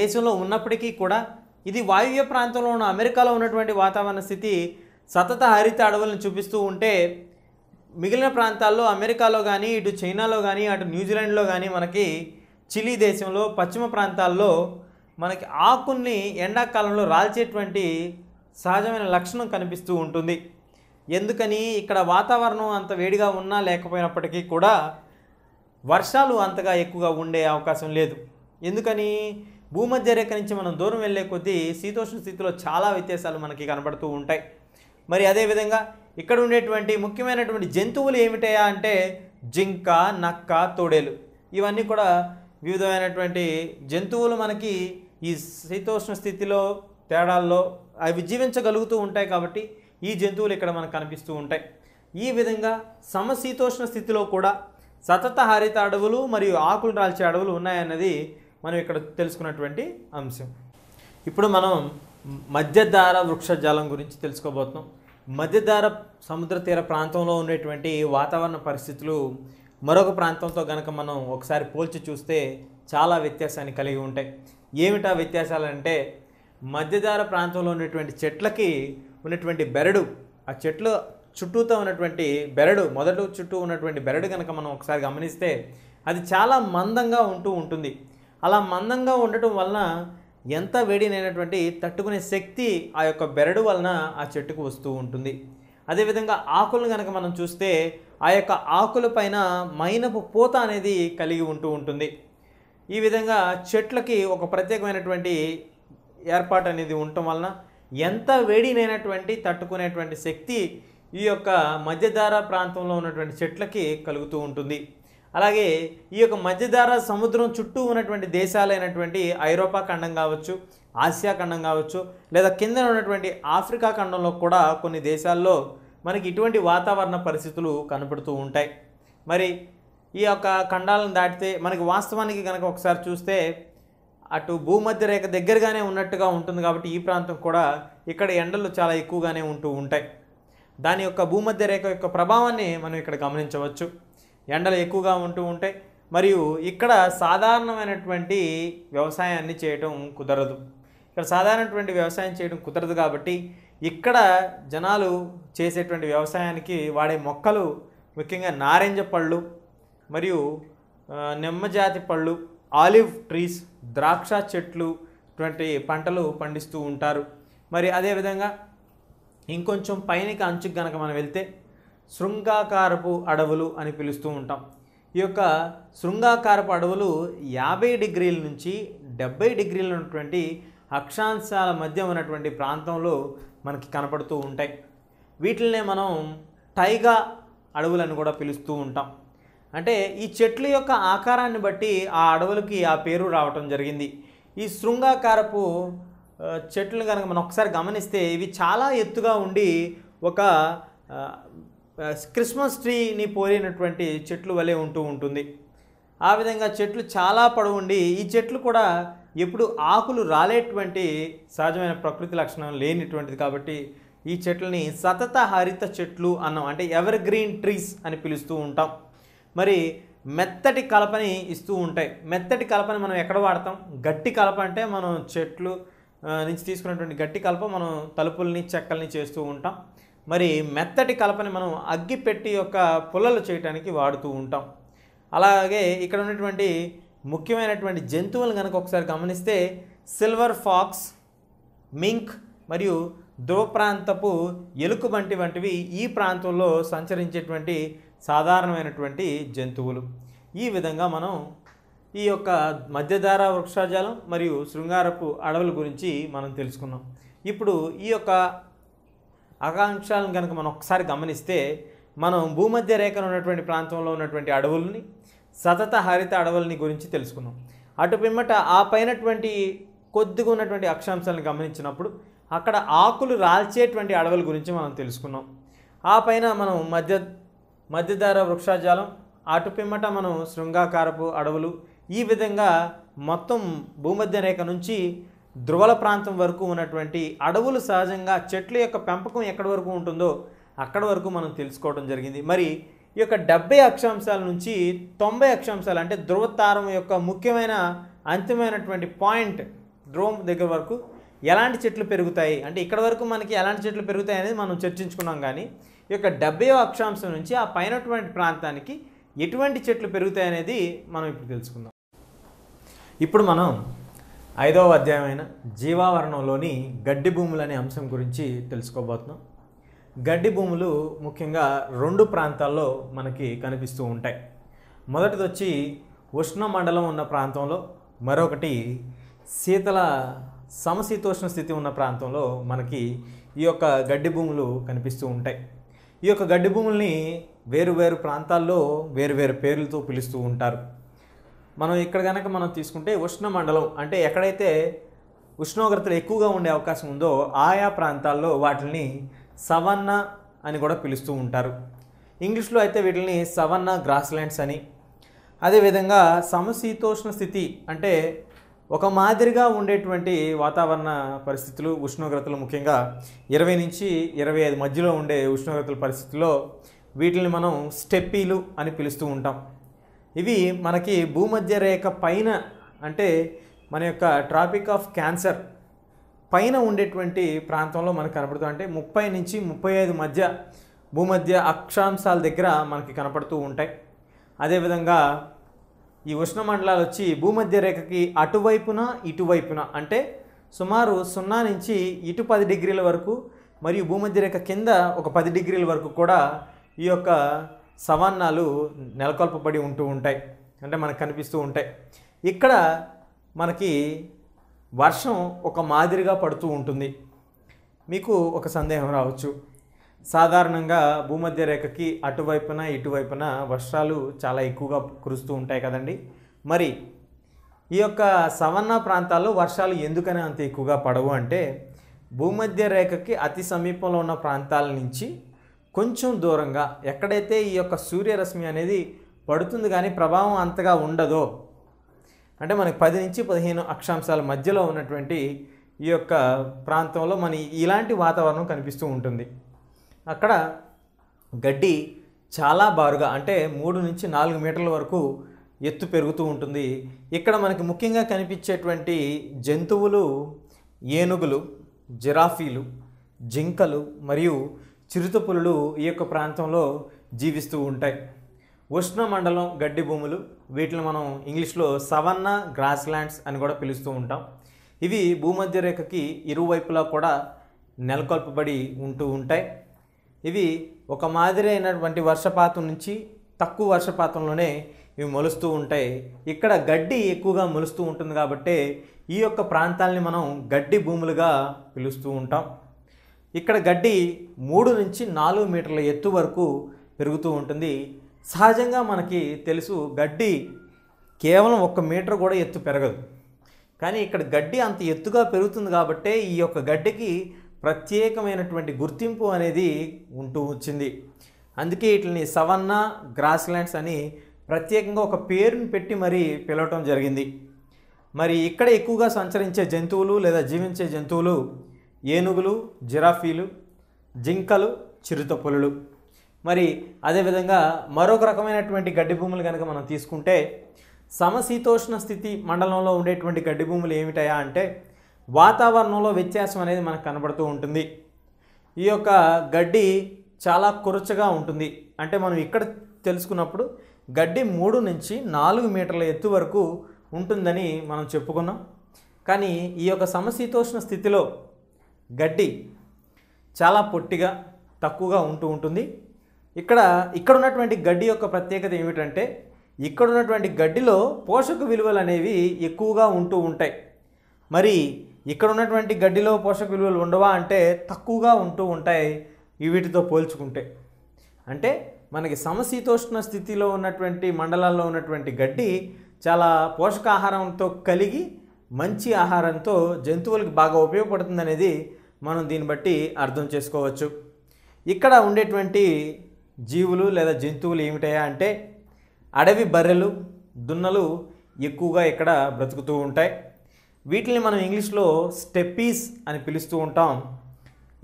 Speaker 1: దేశంలో ఉన్నప్పటికీ కూడా ఇది వాయువ్య ప్రాంతంలో ఉన్న అమెరికాలో ఉన్నటువంటి వాతావరణ స్థితి సతత హరిత అడవులను చూపిస్తూ ఉంటే మిగిలిన ప్రాంతాల్లో అమెరికాలో కానీ ఇటు చైనాలో కానీ అటు న్యూజిలాండ్లో కానీ మనకి చిలీ దేశంలో పశ్చిమ ప్రాంతాల్లో మనకి ఆకుల్ని ఎండాకాలంలో రాల్చేటువంటి సహజమైన లక్షణం కనిపిస్తూ ఉంటుంది ఎందుకని ఇక్కడ వాతావరణం అంత వేడిగా ఉన్నా లేకపోయినప్పటికీ కూడా వర్షాలు అంతగా ఎక్కువగా ఉండే అవకాశం లేదు ఎందుకని భూమధ్య రేఖ నుంచి మనం దూరం వెళ్ళే కొద్దీ శీతోష్ణ స్థితిలో చాలా వ్యత్యాసాలు మనకి కనబడుతూ ఉంటాయి మరి అదేవిధంగా ఇక్కడ ఉండేటువంటి ముఖ్యమైనటువంటి జంతువులు ఏమిటయా అంటే జింక నక్క తోడేలు ఇవన్నీ కూడా వివిధమైనటువంటి జంతువులు మనకి ఈ శీతోష్ణ స్థితిలో తేడాల్లో అవి జీవించగలుగుతూ ఉంటాయి కాబట్టి ఈ జంతువులు ఇక్కడ మనకు కనిపిస్తూ ఉంటాయి ఈ విధంగా సమశీతోష్ణ స్థితిలో కూడా సతత హరిత అడవులు మరియు ఆకులు రాల్చే అడవులు ఉన్నాయన్నది మనం ఇక్కడ తెలుసుకున్నటువంటి అంశం ఇప్పుడు మనం మధ్యధార వృక్ష జలం గురించి తెలుసుకోబోతున్నాం మధ్యధార సముద్ర తీర ప్రాంతంలో ఉండేటువంటి వాతావరణ పరిస్థితులు మరొక ప్రాంతంతో గనక మనం ఒకసారి పోల్చి చూస్తే చాలా వ్యత్యాసాన్ని కలిగి ఉంటాయి ఏమిటా వ్యత్యాసాలంటే మధ్యధార ప్రాంతంలో ఉన్నటువంటి చెట్లకి ఉన్నటువంటి బెరడు ఆ చెట్లు చుట్టూతో ఉన్నటువంటి బెరడు మొదట చుట్టూ ఉన్నటువంటి బెరడు కనుక మనం ఒకసారి గమనిస్తే అది చాలా మందంగా ఉంటూ ఉంటుంది అలా మందంగా ఉండటం వలన ఎంత వేడినైనటువంటి తట్టుకునే శక్తి ఆ యొక్క బెరడు వలన ఆ చెట్టుకు వస్తూ ఉంటుంది అదేవిధంగా ఆకులను కనుక మనం చూస్తే ఆ యొక్క ఆకుల పైన మైనపు పూత అనేది కలిగి ఉంటూ ఉంటుంది ఈ విధంగా చెట్లకి ఒక ప్రత్యేకమైనటువంటి ఏర్పాటు అనేది ఉండటం వలన ఎంత వేడినైనటువంటి తట్టుకునేటువంటి శక్తి ఈ యొక్క మధ్యధార ప్రాంతంలో ఉన్నటువంటి చెట్లకి కలుగుతూ ఉంటుంది అలాగే ఈ యొక్క మధ్యధార సముద్రం చుట్టూ ఉన్నటువంటి దేశాలైనటువంటి ఐరోపా ఖండం కావచ్చు ఆసియా ఖండం కావచ్చు లేదా కింద ఉన్నటువంటి ఆఫ్రికా ఖండంలో కూడా కొన్ని దేశాల్లో మనకి ఇటువంటి వాతావరణ పరిస్థితులు కనపడుతూ ఉంటాయి మరి ఈ యొక్క ఖండాలను దాటితే మనకి వాస్తవానికి కనుక ఒకసారి చూస్తే అటు భూమధ్య రేఖ దగ్గరగానే ఉన్నట్టుగా ఉంటుంది కాబట్టి ఈ ప్రాంతం కూడా ఇక్కడ ఎండలు చాలా ఎక్కువగానే ఉంటూ ఉంటాయి దాని యొక్క భూమధ్య రేఖ యొక్క ప్రభావాన్ని మనం ఇక్కడ గమనించవచ్చు ఎండలు ఎక్కువగా ఉంటూ ఉంటాయి మరియు ఇక్కడ సాధారణమైనటువంటి వ్యవసాయాన్ని చేయటం కుదరదు ఇక్కడ సాధారణటువంటి వ్యవసాయం చేయడం కుదరదు కాబట్టి ఇక్కడ జనాలు చేసేటువంటి వ్యవసాయానికి వాడే మొక్కలు ముఖ్యంగా నారింజ పళ్ళు మరియు నిమ్మజాతి పళ్ళు ఆలివ్ ట్రీస్ ద్రాక్ష చెట్లు ఇటువంటి పంటలు పండిస్తూ ఉంటారు మరి అదేవిధంగా ఇంకొంచెం పైనకి అంచుకు గనక మనం వెళ్తే శృంగాకారపు అడవులు అని పిలుస్తూ ఉంటాం ఈ యొక్క శృంగాకారపు అడవులు యాభై డిగ్రీల నుంచి డెబ్బై డిగ్రీలు ఉన్నటువంటి అక్షాంశాల మధ్య ఉన్నటువంటి ప్రాంతంలో మనకి కనపడుతూ ఉంటాయి వీటిల్నే మనం టైగా అడవులను కూడా పిలుస్తూ ఉంటాం అంటే ఈ చెట్ల యొక్క ఆకారాన్ని బట్టి ఆ అడవులకి ఆ పేరు రావటం జరిగింది ఈ శృంగాకారపు చెట్లు కనుక మనం ఒకసారి గమనిస్తే ఇవి చాలా ఎత్తుగా ఉండి ఒక క్రిస్మస్ ట్రీని పోలినటువంటి చెట్లు వలె ఉంటూ ఉంటుంది ఆ విధంగా చెట్లు చాలా పొడవుండి ఈ చెట్లు కూడా ఎప్పుడు ఆకులు రాలేటువంటి సహజమైన ప్రకృతి లక్షణం లేనిటువంటిది కాబట్టి ఈ చెట్లని సతత హరిత చెట్లు అన్నాం అంటే ఎవర్ గ్రీన్ ట్రీస్ అని పిలుస్తూ ఉంటాం మరి మెత్తటి కలపని ఇస్తూ ఉంటాయి మెత్తటి కలపని మనం ఎక్కడ వాడతాం గట్టి కలప అంటే మనం చెట్లు నుంచి తీసుకున్నటువంటి గట్టి కలప మనం తలుపుల్ని చెక్కల్ని చేస్తూ ఉంటాం మరి మెత్తటి కలపని మనం అగ్గిపెట్టి యొక్క పుల్లలు చేయడానికి వాడుతూ ఉంటాం అలాగే ఇక్కడ ఉన్నటువంటి ముఖ్యమైనటువంటి జంతువులు కనుక ఒకసారి గమనిస్తే సిల్వర్ ఫాక్స్ మింక్ మరియు ధ్రువ ప్రాంతపు ఎలుకబంటి వంటివి ఈ ప్రాంతంలో సంచరించేటువంటి సాధారణమైనటువంటి జంతువులు ఈ విధంగా మనం ఈ యొక్క మధ్యధార వృక్షజాలం మరియు శృంగారపు అడవుల గురించి మనం తెలుసుకున్నాం ఇప్పుడు ఈ యొక్క ఆకాంక్షాలను కనుక మనం ఒకసారి గమనిస్తే మనం భూమధ్య రేఖను ఉన్నటువంటి ప్రాంతంలో ఉన్నటువంటి అడవుల్ని సతత హరిత అడవులని గురించి తెలుసుకున్నాం అటు పిమ్మట ఆ పైనటువంటి కొద్దిగా ఉన్నటువంటి అక్షాంశాలను గమనించినప్పుడు అక్కడ ఆకులు రాల్చేటువంటి అడవుల గురించి మనం తెలుసుకున్నాం ఆ పైన మనం మధ్య మధ్యధార వృక్షాజాలం అటు పిమ్మట మనం శృంగాకారపు అడవులు ఈ విధంగా మొత్తం భూమధ్య రేఖ నుంచి ధ్రువల ప్రాంతం వరకు ఉన్నటువంటి అడవులు సహజంగా చెట్ల యొక్క పెంపకం ఎక్కడి వరకు ఉంటుందో అక్కడ వరకు మనం తెలుసుకోవడం జరిగింది మరి ఈ యొక్క డెబ్బై అక్షాంశాల నుంచి తొంభై అక్షాంశాలు అంటే ధ్రువతారం యొక్క ముఖ్యమైన అంతిమైనటువంటి పాయింట్ ధ్రువం దగ్గర వరకు ఎలాంటి చెట్లు పెరుగుతాయి అంటే ఇక్కడ వరకు మనకి ఎలాంటి చెట్లు పెరుగుతాయి అనేది మనం చర్చించుకున్నాం కానీ ఈ యొక్క డెబ్బై అక్షాంశం నుంచి ఆ పైనటువంటి ప్రాంతానికి ఎటువంటి చెట్లు పెరుగుతాయనేది మనం ఇప్పుడు తెలుసుకుందాం ఇప్పుడు మనం ఐదవ అధ్యాయమైన జీవావరణంలోని గడ్డి భూములు అనే అంశం గురించి తెలుసుకోబోతున్నాం గడ్డి భూములు ముఖ్యంగా రెండు ప్రాంతాల్లో మనకి కనిపిస్తూ ఉంటాయి మొదటిది వచ్చి ఉష్ణ మండలం ఉన్న ప్రాంతంలో మరొకటి శీతల సమశీతోష్ణ స్థితి ఉన్న ప్రాంతంలో మనకి ఈ యొక్క గడ్డి భూములు కనిపిస్తూ ఉంటాయి ఈ యొక్క గడ్డి భూముల్ని వేరు వేరు ప్రాంతాల్లో వేరు వేరు పేర్లతో పిలుస్తూ ఉంటారు మనం ఇక్కడ కనుక మనం తీసుకుంటే ఉష్ణ మండలం అంటే ఎక్కడైతే ఉష్ణోగ్రతలు ఎక్కువగా ఉండే అవకాశం ఉందో ఆయా ప్రాంతాల్లో వాటిని సవన్నా అని కూడా పిలుస్తూ ఉంటారు ఇంగ్లీష్లో అయితే వీటిని సవన్నా గ్రాస్ల్యాండ్స్ అని అదేవిధంగా సమశీతోష్ణ స్థితి అంటే ఒక మాదిరిగా ఉండేటువంటి వాతావరణ పరిస్థితులు ఉష్ణోగ్రతలు ముఖ్యంగా ఇరవై నుంచి ఇరవై ఐదు మధ్యలో ఉండే ఉష్ణోగ్రతల పరిస్థితుల్లో వీటిని మనం స్టెప్పీలు అని పిలుస్తూ ఉంటాం ఇవి మనకి భూమధ్య రేఖ పైన అంటే మన యొక్క ట్రాపిక్ ఆఫ్ క్యాన్సర్ పైన ఉండేటువంటి ప్రాంతంలో మనకు కనపడుతూ అంటే ముప్పై నుంచి ముప్పై ఐదు మధ్య భూమధ్య అక్షాంశాల దగ్గర మనకి కనపడుతూ ఉంటాయి అదేవిధంగా ఈ మండలాలు వచ్చి భూమధ్య రేఖకి అటువైపున ఇటువైపున అంటే సుమారు సున్నా నుంచి ఇటు పది డిగ్రీల వరకు మరియు భూమధ్య రేఖ కింద ఒక పది డిగ్రీల వరకు కూడా ఈ యొక్క సవాన్నాలు నెలకొల్పబడి ఉంటూ ఉంటాయి అంటే మనకు కనిపిస్తూ ఉంటాయి ఇక్కడ మనకి వర్షం ఒక మాదిరిగా పడుతూ ఉంటుంది మీకు ఒక సందేహం రావచ్చు సాధారణంగా భూమధ్య రేఖకి అటువైపున ఇటువైపున వర్షాలు చాలా ఎక్కువగా కురుస్తూ ఉంటాయి కదండి మరి ఈ యొక్క సవన్నా ప్రాంతాల్లో వర్షాలు ఎందుకని అంత ఎక్కువగా పడవు అంటే భూమధ్య రేఖకి అతి సమీపంలో ఉన్న ప్రాంతాల నుంచి కొంచెం దూరంగా ఎక్కడైతే ఈ యొక్క సూర్యరశ్మి అనేది పడుతుంది కానీ ప్రభావం అంతగా ఉండదో అంటే మనకి పది నుంచి పదిహేను అక్షాంశాల మధ్యలో ఉన్నటువంటి ఈ యొక్క ప్రాంతంలో మన ఇలాంటి వాతావరణం కనిపిస్తూ ఉంటుంది అక్కడ గడ్డి చాలా బారుగా అంటే మూడు నుంచి నాలుగు మీటర్ల వరకు ఎత్తు పెరుగుతూ ఉంటుంది ఇక్కడ మనకి ముఖ్యంగా కనిపించేటువంటి జంతువులు ఏనుగులు జిరాఫీలు జింకలు మరియు చిరుతపులులు ఈ యొక్క ప్రాంతంలో జీవిస్తూ ఉంటాయి ఉష్ణ మండలం గడ్డి భూములు వీటిని మనం ఇంగ్లీష్లో సవన్నా గ్రాస్ ల్యాండ్స్ అని కూడా పిలుస్తూ ఉంటాం ఇవి భూమధ్య రేఖకి ఇరువైపులా కూడా నెలకొల్పబడి ఉంటూ ఉంటాయి ఇది ఒక మాదిరి అయినటువంటి వర్షపాతం నుంచి తక్కువ వర్షపాతంలోనే ఇవి మొలుస్తూ ఉంటాయి ఇక్కడ గడ్డి ఎక్కువగా మొలుస్తూ ఉంటుంది కాబట్టి ఈ యొక్క ప్రాంతాలని మనం గడ్డి భూములుగా పిలుస్తూ ఉంటాం ఇక్కడ గడ్డి మూడు నుంచి నాలుగు మీటర్ల ఎత్తు వరకు పెరుగుతూ ఉంటుంది సహజంగా మనకి తెలుసు గడ్డి కేవలం ఒక్క మీటర్ కూడా ఎత్తు పెరగదు కానీ ఇక్కడ గడ్డి అంత ఎత్తుగా పెరుగుతుంది కాబట్టి ఈ యొక్క గడ్డికి ప్రత్యేకమైనటువంటి గుర్తింపు అనేది ఉంటూ వచ్చింది అందుకే వీటిని సవన్నా గ్రాస్ ల్యాండ్స్ అని ప్రత్యేకంగా ఒక పేరుని పెట్టి మరీ పిలవటం జరిగింది మరి ఇక్కడ ఎక్కువగా సంచరించే జంతువులు లేదా జీవించే జంతువులు ఏనుగులు జిరాఫీలు జింకలు చిరుతపులులు మరి అదేవిధంగా మరొక రకమైనటువంటి గడ్డి భూములు కనుక మనం తీసుకుంటే సమశీతోష్ణ స్థితి మండలంలో ఉండేటువంటి గడ్డి భూములు ఏమిటాయా అంటే వాతావరణంలో వ్యత్యాసం అనేది మనకు కనబడుతూ ఉంటుంది ఈ యొక్క గడ్డి చాలా కురచగా ఉంటుంది అంటే మనం ఇక్కడ తెలుసుకున్నప్పుడు గడ్డి మూడు నుంచి నాలుగు మీటర్ల ఎత్తు వరకు ఉంటుందని మనం చెప్పుకున్నాం కానీ ఈ యొక్క సమశీతోష్ణ స్థితిలో గడ్డి చాలా పొట్టిగా తక్కువగా ఉంటూ ఉంటుంది ఇక్కడ ఇక్కడ ఉన్నటువంటి గడ్డి యొక్క ప్రత్యేకత ఏమిటంటే ఇక్కడ ఉన్నటువంటి గడ్డిలో పోషక విలువలు అనేవి ఎక్కువగా ఉంటూ ఉంటాయి మరి ఇక్కడ ఉన్నటువంటి గడ్డిలో పోషక విలువలు ఉండవా అంటే తక్కువగా ఉంటూ ఉంటాయి వీటితో పోల్చుకుంటే అంటే మనకి సమశీతోష్ణ స్థితిలో ఉన్నటువంటి మండలాల్లో ఉన్నటువంటి గడ్డి చాలా పోషకాహారంతో కలిగి మంచి ఆహారంతో జంతువులకు బాగా ఉపయోగపడుతుంది అనేది మనం దీన్ని బట్టి అర్థం చేసుకోవచ్చు ఇక్కడ ఉండేటువంటి జీవులు లేదా జంతువులు ఏమిటాయా అంటే అడవి బర్రెలు దున్నలు ఎక్కువగా ఇక్కడ బ్రతుకుతూ ఉంటాయి వీటిని మనం ఇంగ్లీష్లో స్టెప్పీస్ అని పిలుస్తూ ఉంటాం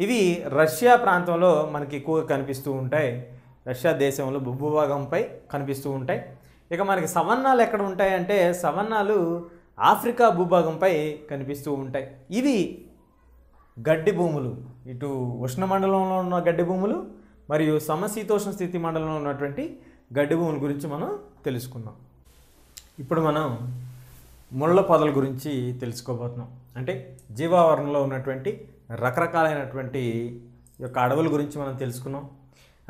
Speaker 1: ఇవి రష్యా ప్రాంతంలో మనకి ఎక్కువగా కనిపిస్తూ ఉంటాయి రష్యా దేశంలో భూభాగంపై కనిపిస్తూ ఉంటాయి ఇక మనకి సవన్నాలు ఎక్కడ ఉంటాయంటే సవన్నాలు ఆఫ్రికా భూభాగంపై కనిపిస్తూ ఉంటాయి ఇవి గడ్డి భూములు ఇటు ఉష్ణమండలంలో ఉన్న గడ్డి భూములు మరియు సమశీతోష్ణ స్థితి మండలంలో ఉన్నటువంటి గడ్డి భూముల గురించి మనం తెలుసుకుందాం ఇప్పుడు మనం ముళ్ళ పొదల గురించి తెలుసుకోబోతున్నాం అంటే జీవావరణంలో ఉన్నటువంటి రకరకాలైనటువంటి యొక్క అడవుల గురించి మనం తెలుసుకున్నాం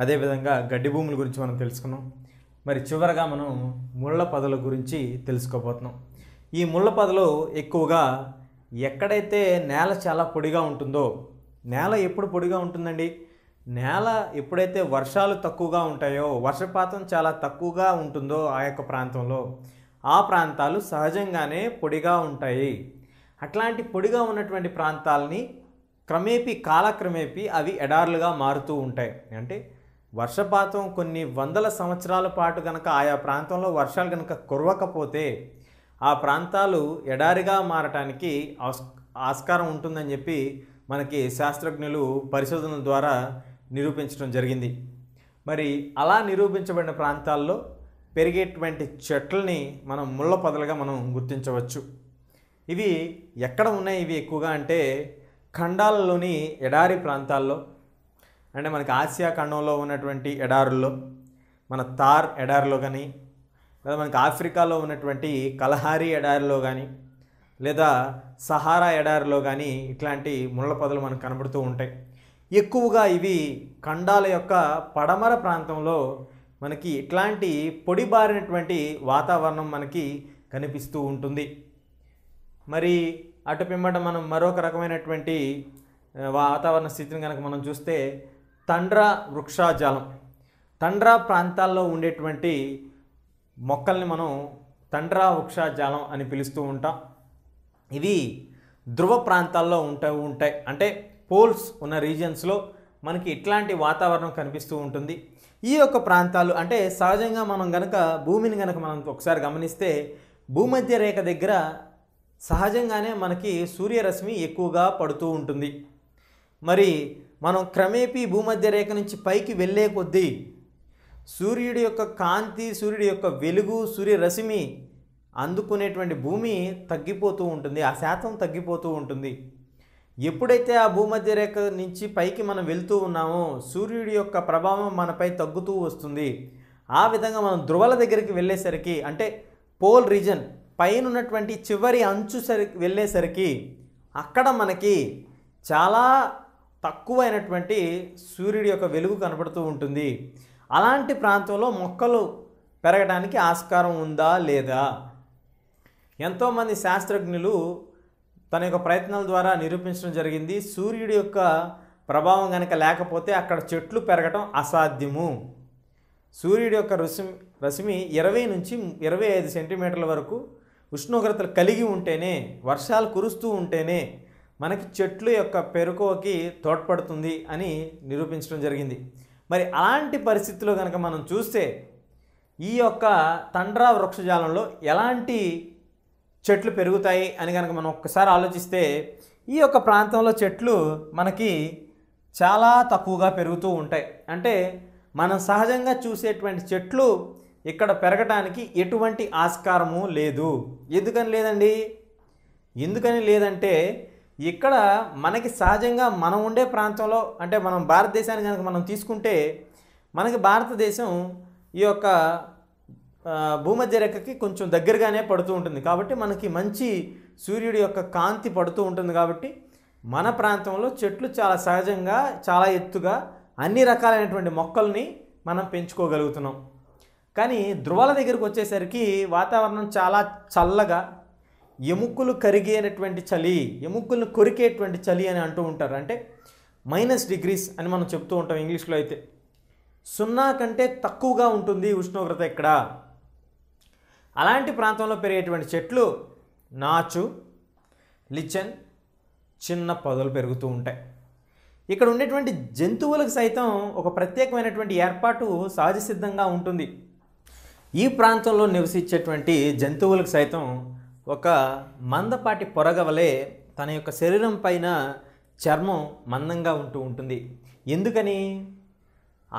Speaker 1: అదేవిధంగా గడ్డి భూముల గురించి మనం తెలుసుకున్నాం మరి చివరగా మనం ముళ్ళ పొదల గురించి తెలుసుకోబోతున్నాం ఈ ముళ్ళ పొదలు ఎక్కువగా ఎక్కడైతే నేల చాలా పొడిగా ఉంటుందో నేల ఎప్పుడు పొడిగా ఉంటుందండి నేల ఎప్పుడైతే వర్షాలు తక్కువగా ఉంటాయో వర్షపాతం చాలా తక్కువగా ఉంటుందో ఆ యొక్క ప్రాంతంలో ఆ ప్రాంతాలు సహజంగానే పొడిగా ఉంటాయి అట్లాంటి పొడిగా ఉన్నటువంటి ప్రాంతాలని క్రమేపీ కాలక్రమేపీ అవి ఎడార్లుగా మారుతూ ఉంటాయి అంటే వర్షపాతం కొన్ని వందల సంవత్సరాల పాటు కనుక ఆయా ప్రాంతంలో వర్షాలు కనుక కురవకపోతే ఆ ప్రాంతాలు ఎడారిగా మారటానికి ఆస్కారం ఉంటుందని చెప్పి మనకి శాస్త్రజ్ఞులు పరిశోధనల ద్వారా నిరూపించడం జరిగింది మరి అలా నిరూపించబడిన ప్రాంతాల్లో పెరిగేటువంటి చెట్లని మనం ముళ్ళ పొదలుగా మనం గుర్తించవచ్చు ఇవి ఎక్కడ ఉన్నాయి ఇవి ఎక్కువగా అంటే ఖండాలలోని ఎడారి ప్రాంతాల్లో అంటే మనకి ఆసియా ఖండంలో ఉన్నటువంటి ఎడారుల్లో మన తార్ ఎడారిలో కానీ లేదా మనకి ఆఫ్రికాలో ఉన్నటువంటి కలహారీ ఎడారిలో కానీ లేదా సహారా ఎడారిలో కానీ ఇట్లాంటి ముళ్ళ పొదలు మనకు కనబడుతూ ఉంటాయి ఎక్కువగా ఇవి ఖండాల యొక్క పడమర ప్రాంతంలో మనకి ఇట్లాంటి పొడిబారినటువంటి వాతావరణం మనకి కనిపిస్తూ ఉంటుంది మరి అటు పిమ్మట మనం మరొక రకమైనటువంటి వాతావరణ స్థితిని కనుక మనం చూస్తే తండ్రా వృక్షాజాలం తండ్రా ప్రాంతాల్లో ఉండేటువంటి మొక్కల్ని మనం తండ్రా వృక్షాజాలం అని పిలుస్తూ ఉంటాం ఇవి ధ్రువ ప్రాంతాల్లో ఉంటూ ఉంటాయి అంటే పోల్స్ ఉన్న రీజన్స్లో మనకి ఇట్లాంటి వాతావరణం కనిపిస్తూ ఉంటుంది ఈ యొక్క ప్రాంతాలు అంటే సహజంగా మనం కనుక భూమిని కనుక మనం ఒకసారి గమనిస్తే భూమధ్య రేఖ దగ్గర సహజంగానే మనకి సూర్యరశ్మి ఎక్కువగా పడుతూ ఉంటుంది మరి మనం క్రమేపీ భూమధ్య రేఖ నుంచి పైకి వెళ్ళే కొద్దీ సూర్యుడి యొక్క కాంతి సూర్యుడి యొక్క వెలుగు సూర్యరశ్మి అందుకునేటువంటి భూమి తగ్గిపోతూ ఉంటుంది ఆ శాతం తగ్గిపోతూ ఉంటుంది ఎప్పుడైతే ఆ భూమధ్య రేఖ నుంచి పైకి మనం వెళ్తూ ఉన్నామో సూర్యుడి యొక్క ప్రభావం మనపై తగ్గుతూ వస్తుంది ఆ విధంగా మనం ధ్రువల దగ్గరికి వెళ్ళేసరికి అంటే పోల్ రీజన్ పైన ఉన్నటువంటి చివరి అంచు సరికి వెళ్ళేసరికి అక్కడ మనకి చాలా తక్కువైనటువంటి సూర్యుడి యొక్క వెలుగు కనబడుతూ ఉంటుంది అలాంటి ప్రాంతంలో మొక్కలు పెరగడానికి ఆస్కారం ఉందా లేదా ఎంతోమంది శాస్త్రజ్ఞులు తన యొక్క ప్రయత్నాల ద్వారా నిరూపించడం జరిగింది సూర్యుడి యొక్క ప్రభావం కనుక లేకపోతే అక్కడ చెట్లు పెరగటం అసాధ్యము సూర్యుడి యొక్క రశ్మి రశ్మి ఇరవై నుంచి ఇరవై ఐదు సెంటీమీటర్ల వరకు ఉష్ణోగ్రతలు కలిగి ఉంటేనే వర్షాలు కురుస్తూ ఉంటేనే మనకి చెట్లు యొక్క పెరుకోకి తోడ్పడుతుంది అని నిరూపించడం జరిగింది మరి అలాంటి పరిస్థితుల్లో కనుక మనం చూస్తే ఈ యొక్క తండ్రా వృక్షజాలంలో ఎలాంటి చెట్లు పెరుగుతాయి అని కనుక మనం ఒక్కసారి ఆలోచిస్తే ఈ యొక్క ప్రాంతంలో చెట్లు మనకి చాలా తక్కువగా పెరుగుతూ ఉంటాయి అంటే మనం సహజంగా చూసేటువంటి చెట్లు ఇక్కడ పెరగటానికి ఎటువంటి ఆస్కారము లేదు ఎందుకని లేదండి ఎందుకని లేదంటే ఇక్కడ మనకి సహజంగా మనం ఉండే ప్రాంతంలో అంటే మనం భారతదేశాన్ని కనుక మనం తీసుకుంటే మనకి భారతదేశం ఈ యొక్క భూమధ్య రేఖకి కొంచెం దగ్గరగానే పడుతూ ఉంటుంది కాబట్టి మనకి మంచి సూర్యుడి యొక్క కాంతి పడుతూ ఉంటుంది కాబట్టి మన ప్రాంతంలో చెట్లు చాలా సహజంగా చాలా ఎత్తుగా అన్ని రకాలైనటువంటి మొక్కల్ని మనం పెంచుకోగలుగుతున్నాం కానీ ధృవాల దగ్గరకు వచ్చేసరికి వాతావరణం చాలా చల్లగా ఎముకలు కరిగేనటువంటి చలి ఎముకలను కొరికేటువంటి చలి అని అంటూ ఉంటారు అంటే మైనస్ డిగ్రీస్ అని మనం చెప్తూ ఉంటాం ఇంగ్లీష్లో అయితే సున్నా కంటే తక్కువగా ఉంటుంది ఉష్ణోగ్రత ఇక్కడ అలాంటి ప్రాంతంలో పెరిగేటువంటి చెట్లు నాచు లిచెన్ చిన్న పొదలు పెరుగుతూ ఉంటాయి ఇక్కడ ఉండేటువంటి జంతువులకు సైతం ఒక ప్రత్యేకమైనటువంటి ఏర్పాటు సహజ సిద్ధంగా ఉంటుంది ఈ ప్రాంతంలో నివసించేటువంటి జంతువులకు సైతం ఒక మందపాటి పొరగవలే తన యొక్క శరీరం పైన చర్మం మందంగా ఉంటూ ఉంటుంది ఎందుకని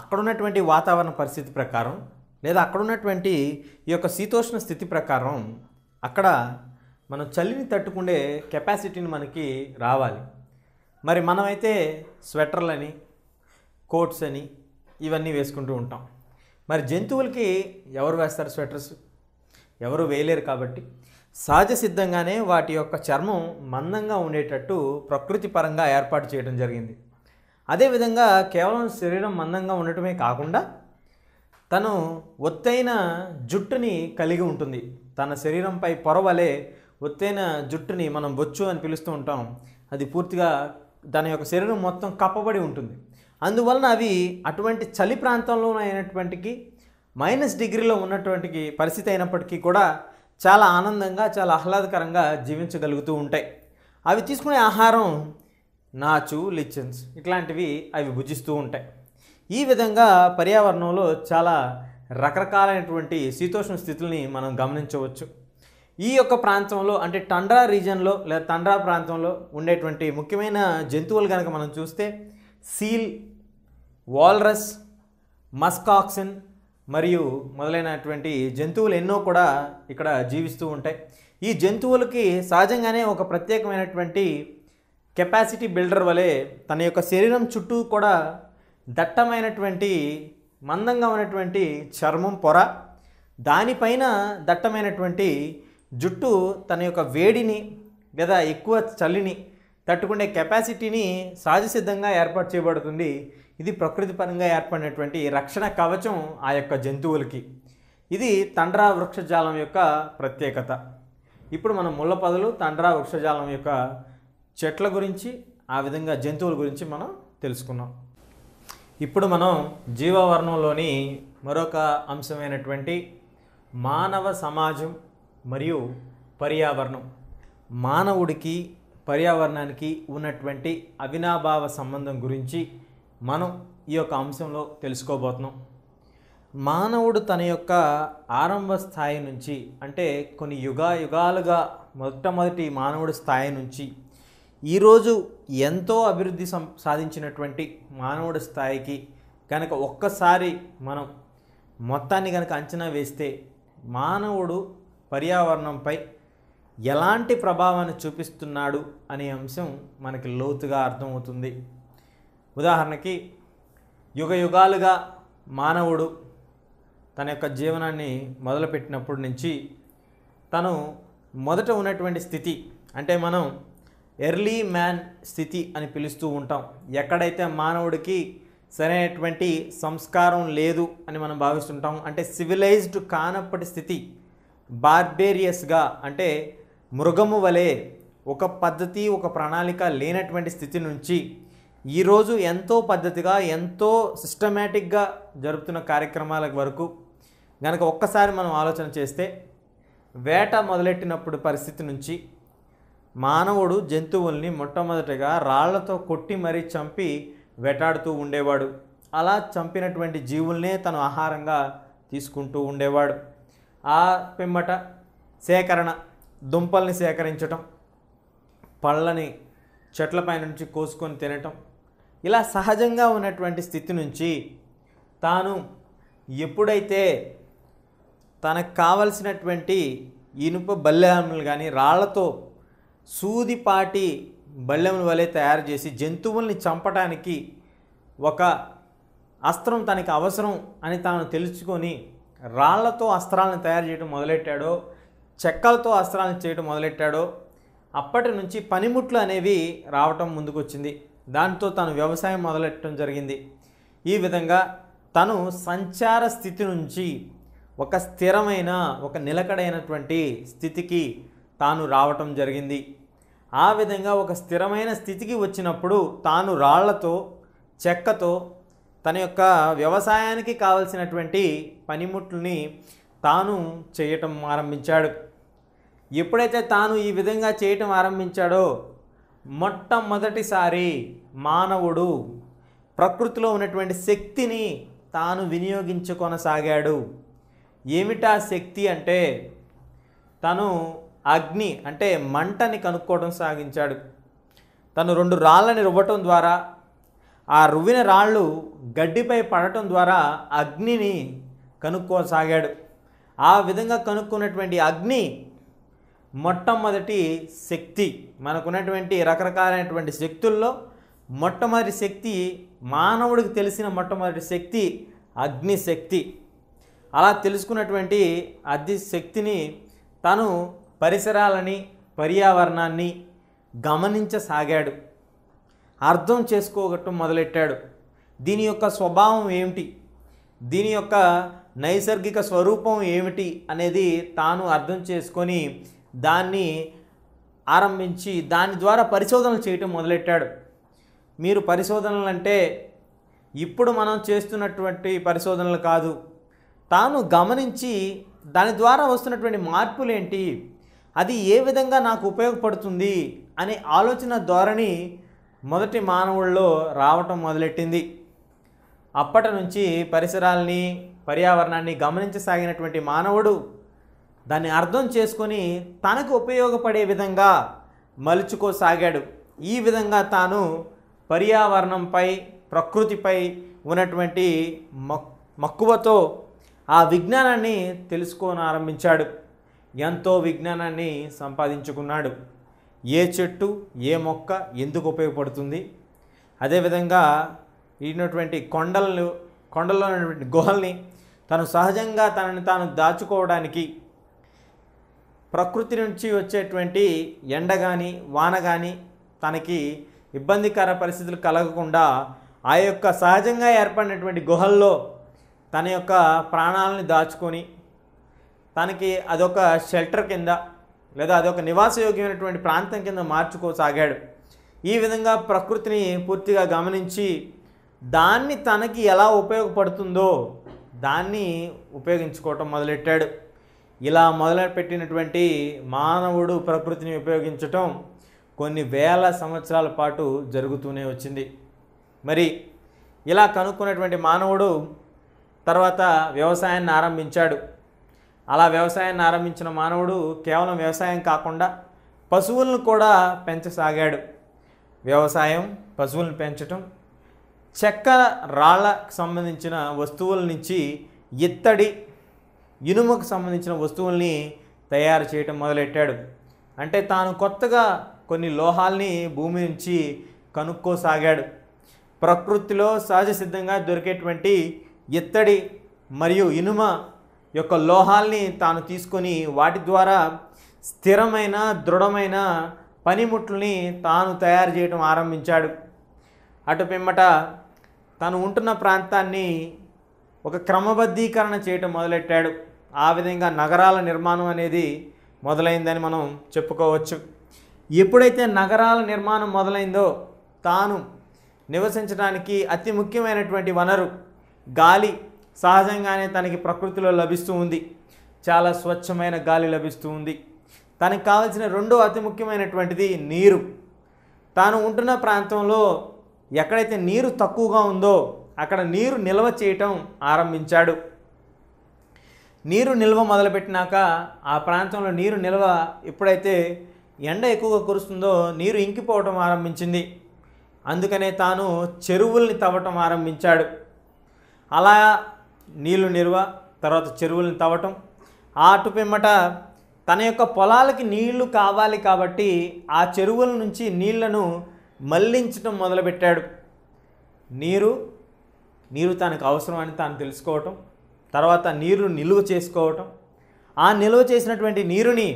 Speaker 1: అక్కడ ఉన్నటువంటి వాతావరణ పరిస్థితి ప్రకారం లేదా అక్కడ ఉన్నటువంటి ఈ యొక్క శీతోష్ణ స్థితి ప్రకారం అక్కడ మనం చలిని తట్టుకునే కెపాసిటీని మనకి రావాలి మరి మనమైతే స్వెటర్లని కోట్స్ అని ఇవన్నీ వేసుకుంటూ ఉంటాం మరి జంతువులకి ఎవరు వేస్తారు స్వెటర్స్ ఎవరు వేయలేరు కాబట్టి సహజ సిద్ధంగానే వాటి యొక్క చర్మం మందంగా ఉండేటట్టు ప్రకృతి పరంగా ఏర్పాటు చేయడం జరిగింది అదేవిధంగా కేవలం శరీరం మందంగా ఉండటమే కాకుండా తను ఒత్తైన జుట్టుని కలిగి ఉంటుంది తన శరీరంపై పొరవలే ఒత్తైన జుట్టుని మనం బొచ్చు అని పిలుస్తూ ఉంటాం అది పూర్తిగా దాని యొక్క శరీరం మొత్తం కప్పబడి ఉంటుంది అందువలన అవి అటువంటి చలి ప్రాంతంలో అయినటువంటికి మైనస్ డిగ్రీలో ఉన్నటువంటి పరిస్థితి అయినప్పటికీ కూడా చాలా ఆనందంగా చాలా ఆహ్లాదకరంగా జీవించగలుగుతూ ఉంటాయి అవి తీసుకునే ఆహారం నాచు లిచన్స్ ఇట్లాంటివి అవి భుజిస్తూ ఉంటాయి ఈ విధంగా పర్యావరణంలో చాలా రకరకాలైనటువంటి శీతోష్ణ స్థితుల్ని మనం గమనించవచ్చు ఈ యొక్క ప్రాంతంలో అంటే టండ్రా రీజన్లో లేదా టండ్రా ప్రాంతంలో ఉండేటువంటి ముఖ్యమైన జంతువులు కనుక మనం చూస్తే సీల్ వాల్రస్ మస్కాక్సిన్ మరియు మొదలైనటువంటి జంతువులు ఎన్నో కూడా ఇక్కడ జీవిస్తూ ఉంటాయి ఈ జంతువులకి సహజంగానే ఒక ప్రత్యేకమైనటువంటి కెపాసిటీ బిల్డర్ వలె తన యొక్క శరీరం చుట్టూ కూడా దట్టమైనటువంటి మందంగా ఉన్నటువంటి చర్మం పొర దానిపైన దట్టమైనటువంటి జుట్టు తన యొక్క వేడిని లేదా ఎక్కువ చలిని తట్టుకునే కెపాసిటీని సిద్ధంగా ఏర్పాటు చేయబడుతుంది ఇది ప్రకృతి పరంగా ఏర్పడినటువంటి రక్షణ కవచం ఆ యొక్క జంతువులకి ఇది తండ్రా వృక్షజాలం యొక్క ప్రత్యేకత ఇప్పుడు మనం ముళ్ళపదలు తండ్రా వృక్షజాలం యొక్క చెట్ల గురించి ఆ విధంగా జంతువుల గురించి మనం తెలుసుకున్నాం ఇప్పుడు మనం జీవవర్ణంలోని మరొక అంశమైనటువంటి మానవ సమాజం మరియు పర్యావరణం మానవుడికి పర్యావరణానికి ఉన్నటువంటి అవినాభావ సంబంధం గురించి మనం ఈ యొక్క అంశంలో తెలుసుకోబోతున్నాం మానవుడు తన యొక్క ఆరంభ స్థాయి నుంచి అంటే కొన్ని యుగా యుగాలుగా మొట్టమొదటి మానవుడి స్థాయి నుంచి ఈరోజు ఎంతో అభివృద్ధి సాధించినటువంటి మానవుడి స్థాయికి కనుక ఒక్కసారి మనం మొత్తాన్ని కనుక అంచనా వేస్తే మానవుడు పర్యావరణంపై ఎలాంటి ప్రభావాన్ని చూపిస్తున్నాడు అనే అంశం మనకి లోతుగా అర్థమవుతుంది ఉదాహరణకి యుగ యుగాలుగా మానవుడు తన యొక్క జీవనాన్ని మొదలుపెట్టినప్పటి నుంచి తను మొదట ఉన్నటువంటి స్థితి అంటే మనం ఎర్లీ మ్యాన్ స్థితి అని పిలుస్తూ ఉంటాం ఎక్కడైతే మానవుడికి సరైనటువంటి సంస్కారం లేదు అని మనం భావిస్తుంటాం అంటే సివిలైజ్డ్ కానప్పటి స్థితి బార్బేరియస్గా అంటే మృగము వలె ఒక పద్ధతి ఒక ప్రణాళిక లేనటువంటి స్థితి నుంచి ఈరోజు ఎంతో పద్ధతిగా ఎంతో సిస్టమేటిక్గా జరుపుతున్న కార్యక్రమాల వరకు గనక ఒక్కసారి మనం ఆలోచన చేస్తే వేట మొదలెట్టినప్పుడు పరిస్థితి నుంచి మానవుడు జంతువుల్ని మొట్టమొదటిగా రాళ్లతో కొట్టి మరీ చంపి వెటాడుతూ ఉండేవాడు అలా చంపినటువంటి జీవుల్నే తను ఆహారంగా తీసుకుంటూ ఉండేవాడు ఆ పిమ్మట సేకరణ దుంపల్ని సేకరించటం పళ్ళని చెట్లపై నుంచి కోసుకొని తినటం ఇలా సహజంగా ఉన్నటువంటి స్థితి నుంచి తాను ఎప్పుడైతే తనకు కావలసినటువంటి ఇనుప బల్లాములు కానీ రాళ్లతో సూదిపాటి బల్లెముల వలె తయారు చేసి జంతువుల్ని చంపటానికి ఒక అస్త్రం తనకి అవసరం అని తాను తెలుసుకొని రాళ్లతో అస్త్రాలను తయారు చేయడం మొదలెట్టాడో చెక్కలతో అస్త్రాలను చేయడం మొదలెట్టాడో అప్పటి నుంచి పనిముట్లు అనేవి రావటం ముందుకొచ్చింది దాంతో తను వ్యవసాయం మొదలెట్టడం జరిగింది ఈ విధంగా తను సంచార స్థితి నుంచి ఒక స్థిరమైన ఒక నిలకడైనటువంటి స్థితికి తాను రావటం జరిగింది ఆ విధంగా ఒక స్థిరమైన స్థితికి వచ్చినప్పుడు తాను రాళ్లతో చెక్కతో తన యొక్క వ్యవసాయానికి కావలసినటువంటి పనిముట్లని తాను చేయటం ఆరంభించాడు ఎప్పుడైతే తాను ఈ విధంగా చేయటం ఆరంభించాడో మొట్టమొదటిసారి మానవుడు ప్రకృతిలో ఉన్నటువంటి శక్తిని తాను వినియోగించుకొనసాగాడు ఏమిటా శక్తి అంటే తను అగ్ని అంటే మంటని కనుక్కోవడం సాగించాడు తను రెండు రాళ్ళని రువ్వటం ద్వారా ఆ రువ్విన రాళ్ళు గడ్డిపై పడటం ద్వారా అగ్నిని కనుక్కోసాగాడు ఆ విధంగా కనుక్కున్నటువంటి అగ్ని మొట్టమొదటి శక్తి మనకున్నటువంటి రకరకాలైనటువంటి శక్తుల్లో మొట్టమొదటి శక్తి మానవుడికి తెలిసిన మొట్టమొదటి శక్తి అగ్నిశక్తి అలా తెలుసుకున్నటువంటి అగ్ని శక్తిని తను పరిసరాలని పర్యావరణాన్ని గమనించసాగాడు అర్థం చేసుకోగటం మొదలెట్టాడు దీని యొక్క స్వభావం ఏమిటి దీని యొక్క నైసర్గిక స్వరూపం ఏమిటి అనేది తాను అర్థం చేసుకొని దాన్ని ఆరంభించి దాని ద్వారా పరిశోధనలు చేయటం మొదలెట్టాడు మీరు పరిశోధనలు అంటే ఇప్పుడు మనం చేస్తున్నటువంటి పరిశోధనలు కాదు తాను గమనించి దాని ద్వారా వస్తున్నటువంటి మార్పులేంటి అది ఏ విధంగా నాకు ఉపయోగపడుతుంది అనే ఆలోచన ధోరణి మొదటి మానవుల్లో రావటం మొదలెట్టింది అప్పటి నుంచి పరిసరాల్ని పర్యావరణాన్ని గమనించసాగినటువంటి మానవుడు దాన్ని అర్థం చేసుకొని తనకు ఉపయోగపడే విధంగా మలుచుకోసాగాడు ఈ విధంగా తాను పర్యావరణంపై ప్రకృతిపై ఉన్నటువంటి మక్కువతో ఆ విజ్ఞానాన్ని తెలుసుకోనారంభించాడు ఎంతో విజ్ఞానాన్ని సంపాదించుకున్నాడు ఏ చెట్టు ఏ మొక్క ఎందుకు ఉపయోగపడుతుంది అదేవిధంగా ఈనటువంటి కొండలను కొండల్లో ఉన్నటువంటి గుహల్ని తను సహజంగా తనని తాను దాచుకోవడానికి ప్రకృతి నుంచి వచ్చేటువంటి ఎండ కానీ వాన కానీ తనకి ఇబ్బందికర పరిస్థితులు కలగకుండా ఆ యొక్క సహజంగా ఏర్పడినటువంటి గుహల్లో తన యొక్క ప్రాణాలని దాచుకొని తనకి అదొక షెల్టర్ కింద లేదా అదొక నివాసయోగ్యమైనటువంటి ప్రాంతం కింద మార్చుకోసాగాడు ఈ విధంగా ప్రకృతిని పూర్తిగా గమనించి దాన్ని తనకి ఎలా ఉపయోగపడుతుందో దాన్ని ఉపయోగించుకోవటం మొదలెట్టాడు ఇలా మొదలుపెట్టినటువంటి మానవుడు ప్రకృతిని ఉపయోగించటం కొన్ని వేల సంవత్సరాల పాటు జరుగుతూనే వచ్చింది మరి ఇలా కనుక్కున్నటువంటి మానవుడు తర్వాత వ్యవసాయాన్ని ఆరంభించాడు అలా వ్యవసాయాన్ని ఆరంభించిన మానవుడు కేవలం వ్యవసాయం కాకుండా పశువులను కూడా పెంచసాగాడు వ్యవసాయం పశువులను పెంచటం చెక్క రాళ్ళకు సంబంధించిన వస్తువుల నుంచి ఇత్తడి ఇనుముకు సంబంధించిన వస్తువుల్ని తయారు చేయటం మొదలెట్టాడు అంటే తాను కొత్తగా కొన్ని లోహాల్ని భూమి నుంచి కనుక్కోసాగాడు ప్రకృతిలో సహజ సిద్ధంగా దొరికేటువంటి ఇత్తడి మరియు ఇనుమ యొక్క లోహాల్ని తాను తీసుకొని వాటి ద్వారా స్థిరమైన దృఢమైన పనిముట్లని తాను తయారు చేయడం ఆరంభించాడు అటు పిమ్మట తను ఉంటున్న ప్రాంతాన్ని ఒక క్రమబద్ధీకరణ చేయటం మొదలెట్టాడు ఆ విధంగా నగరాల నిర్మాణం అనేది మొదలైందని మనం చెప్పుకోవచ్చు ఎప్పుడైతే నగరాల నిర్మాణం మొదలైందో తాను నివసించడానికి అతి ముఖ్యమైనటువంటి వనరు గాలి సహజంగానే తనకి ప్రకృతిలో లభిస్తూ ఉంది చాలా స్వచ్ఛమైన గాలి లభిస్తూ ఉంది తనకు కావలసిన రెండో అతి ముఖ్యమైనటువంటిది నీరు తాను ఉంటున్న ప్రాంతంలో ఎక్కడైతే నీరు తక్కువగా ఉందో అక్కడ నీరు నిల్వ చేయటం ఆరంభించాడు నీరు నిల్వ మొదలుపెట్టినాక ఆ ప్రాంతంలో నీరు నిల్వ ఎప్పుడైతే ఎండ ఎక్కువగా కురుస్తుందో నీరు ఇంకిపోవటం ఆరంభించింది అందుకనే తాను చెరువుల్ని తవ్వటం ఆరంభించాడు అలా నీళ్లు నిల్వ తర్వాత చెరువులను తవ్వటం ఆ అటు పిమ్మట తన యొక్క పొలాలకి నీళ్లు కావాలి కాబట్టి ఆ చెరువుల నుంచి నీళ్లను మళ్లించడం మొదలుపెట్టాడు నీరు నీరు తనకు అవసరం అని తాను తెలుసుకోవటం తర్వాత నీరు నిలువ చేసుకోవటం ఆ నిల్వ చేసినటువంటి నీరుని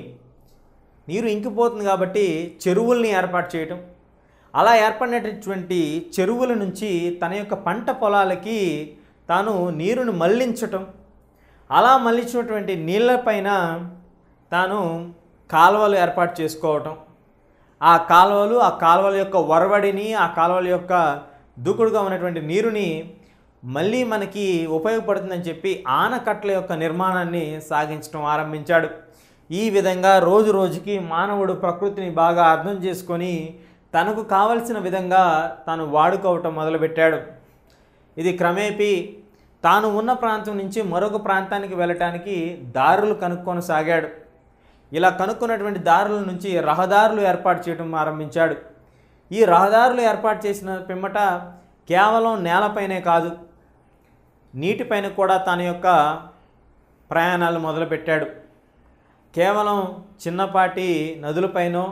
Speaker 1: నీరు ఇంకిపోతుంది కాబట్టి చెరువుల్ని ఏర్పాటు చేయటం అలా ఏర్పడినటువంటి చెరువుల నుంచి తన యొక్క పంట పొలాలకి తాను నీరును మళ్లించటం అలా మళ్లించినటువంటి నీళ్ళపైన తాను కాలువలు ఏర్పాటు చేసుకోవటం ఆ కాలువలు ఆ కాలువల యొక్క వరవడిని ఆ కాలువల యొక్క దూకుడుగా ఉన్నటువంటి నీరుని మళ్ళీ మనకి ఉపయోగపడుతుందని చెప్పి ఆనకట్ల యొక్క నిర్మాణాన్ని సాగించడం ఆరంభించాడు ఈ విధంగా రోజు రోజుకి మానవుడు ప్రకృతిని బాగా అర్థం చేసుకొని తనకు కావలసిన విధంగా తాను వాడుకోవటం మొదలుపెట్టాడు ఇది క్రమేపీ తాను ఉన్న ప్రాంతం నుంచి మరొక ప్రాంతానికి వెళ్ళటానికి దారులు కనుక్కొని సాగాడు ఇలా కనుక్కున్నటువంటి దారుల నుంచి రహదారులు ఏర్పాటు చేయడం ఆరంభించాడు ఈ రహదారులు ఏర్పాటు చేసిన పిమ్మట కేవలం నేలపైనే కాదు నీటిపైన కూడా తన యొక్క ప్రయాణాలు మొదలుపెట్టాడు కేవలం చిన్నపాటి నదులపైనో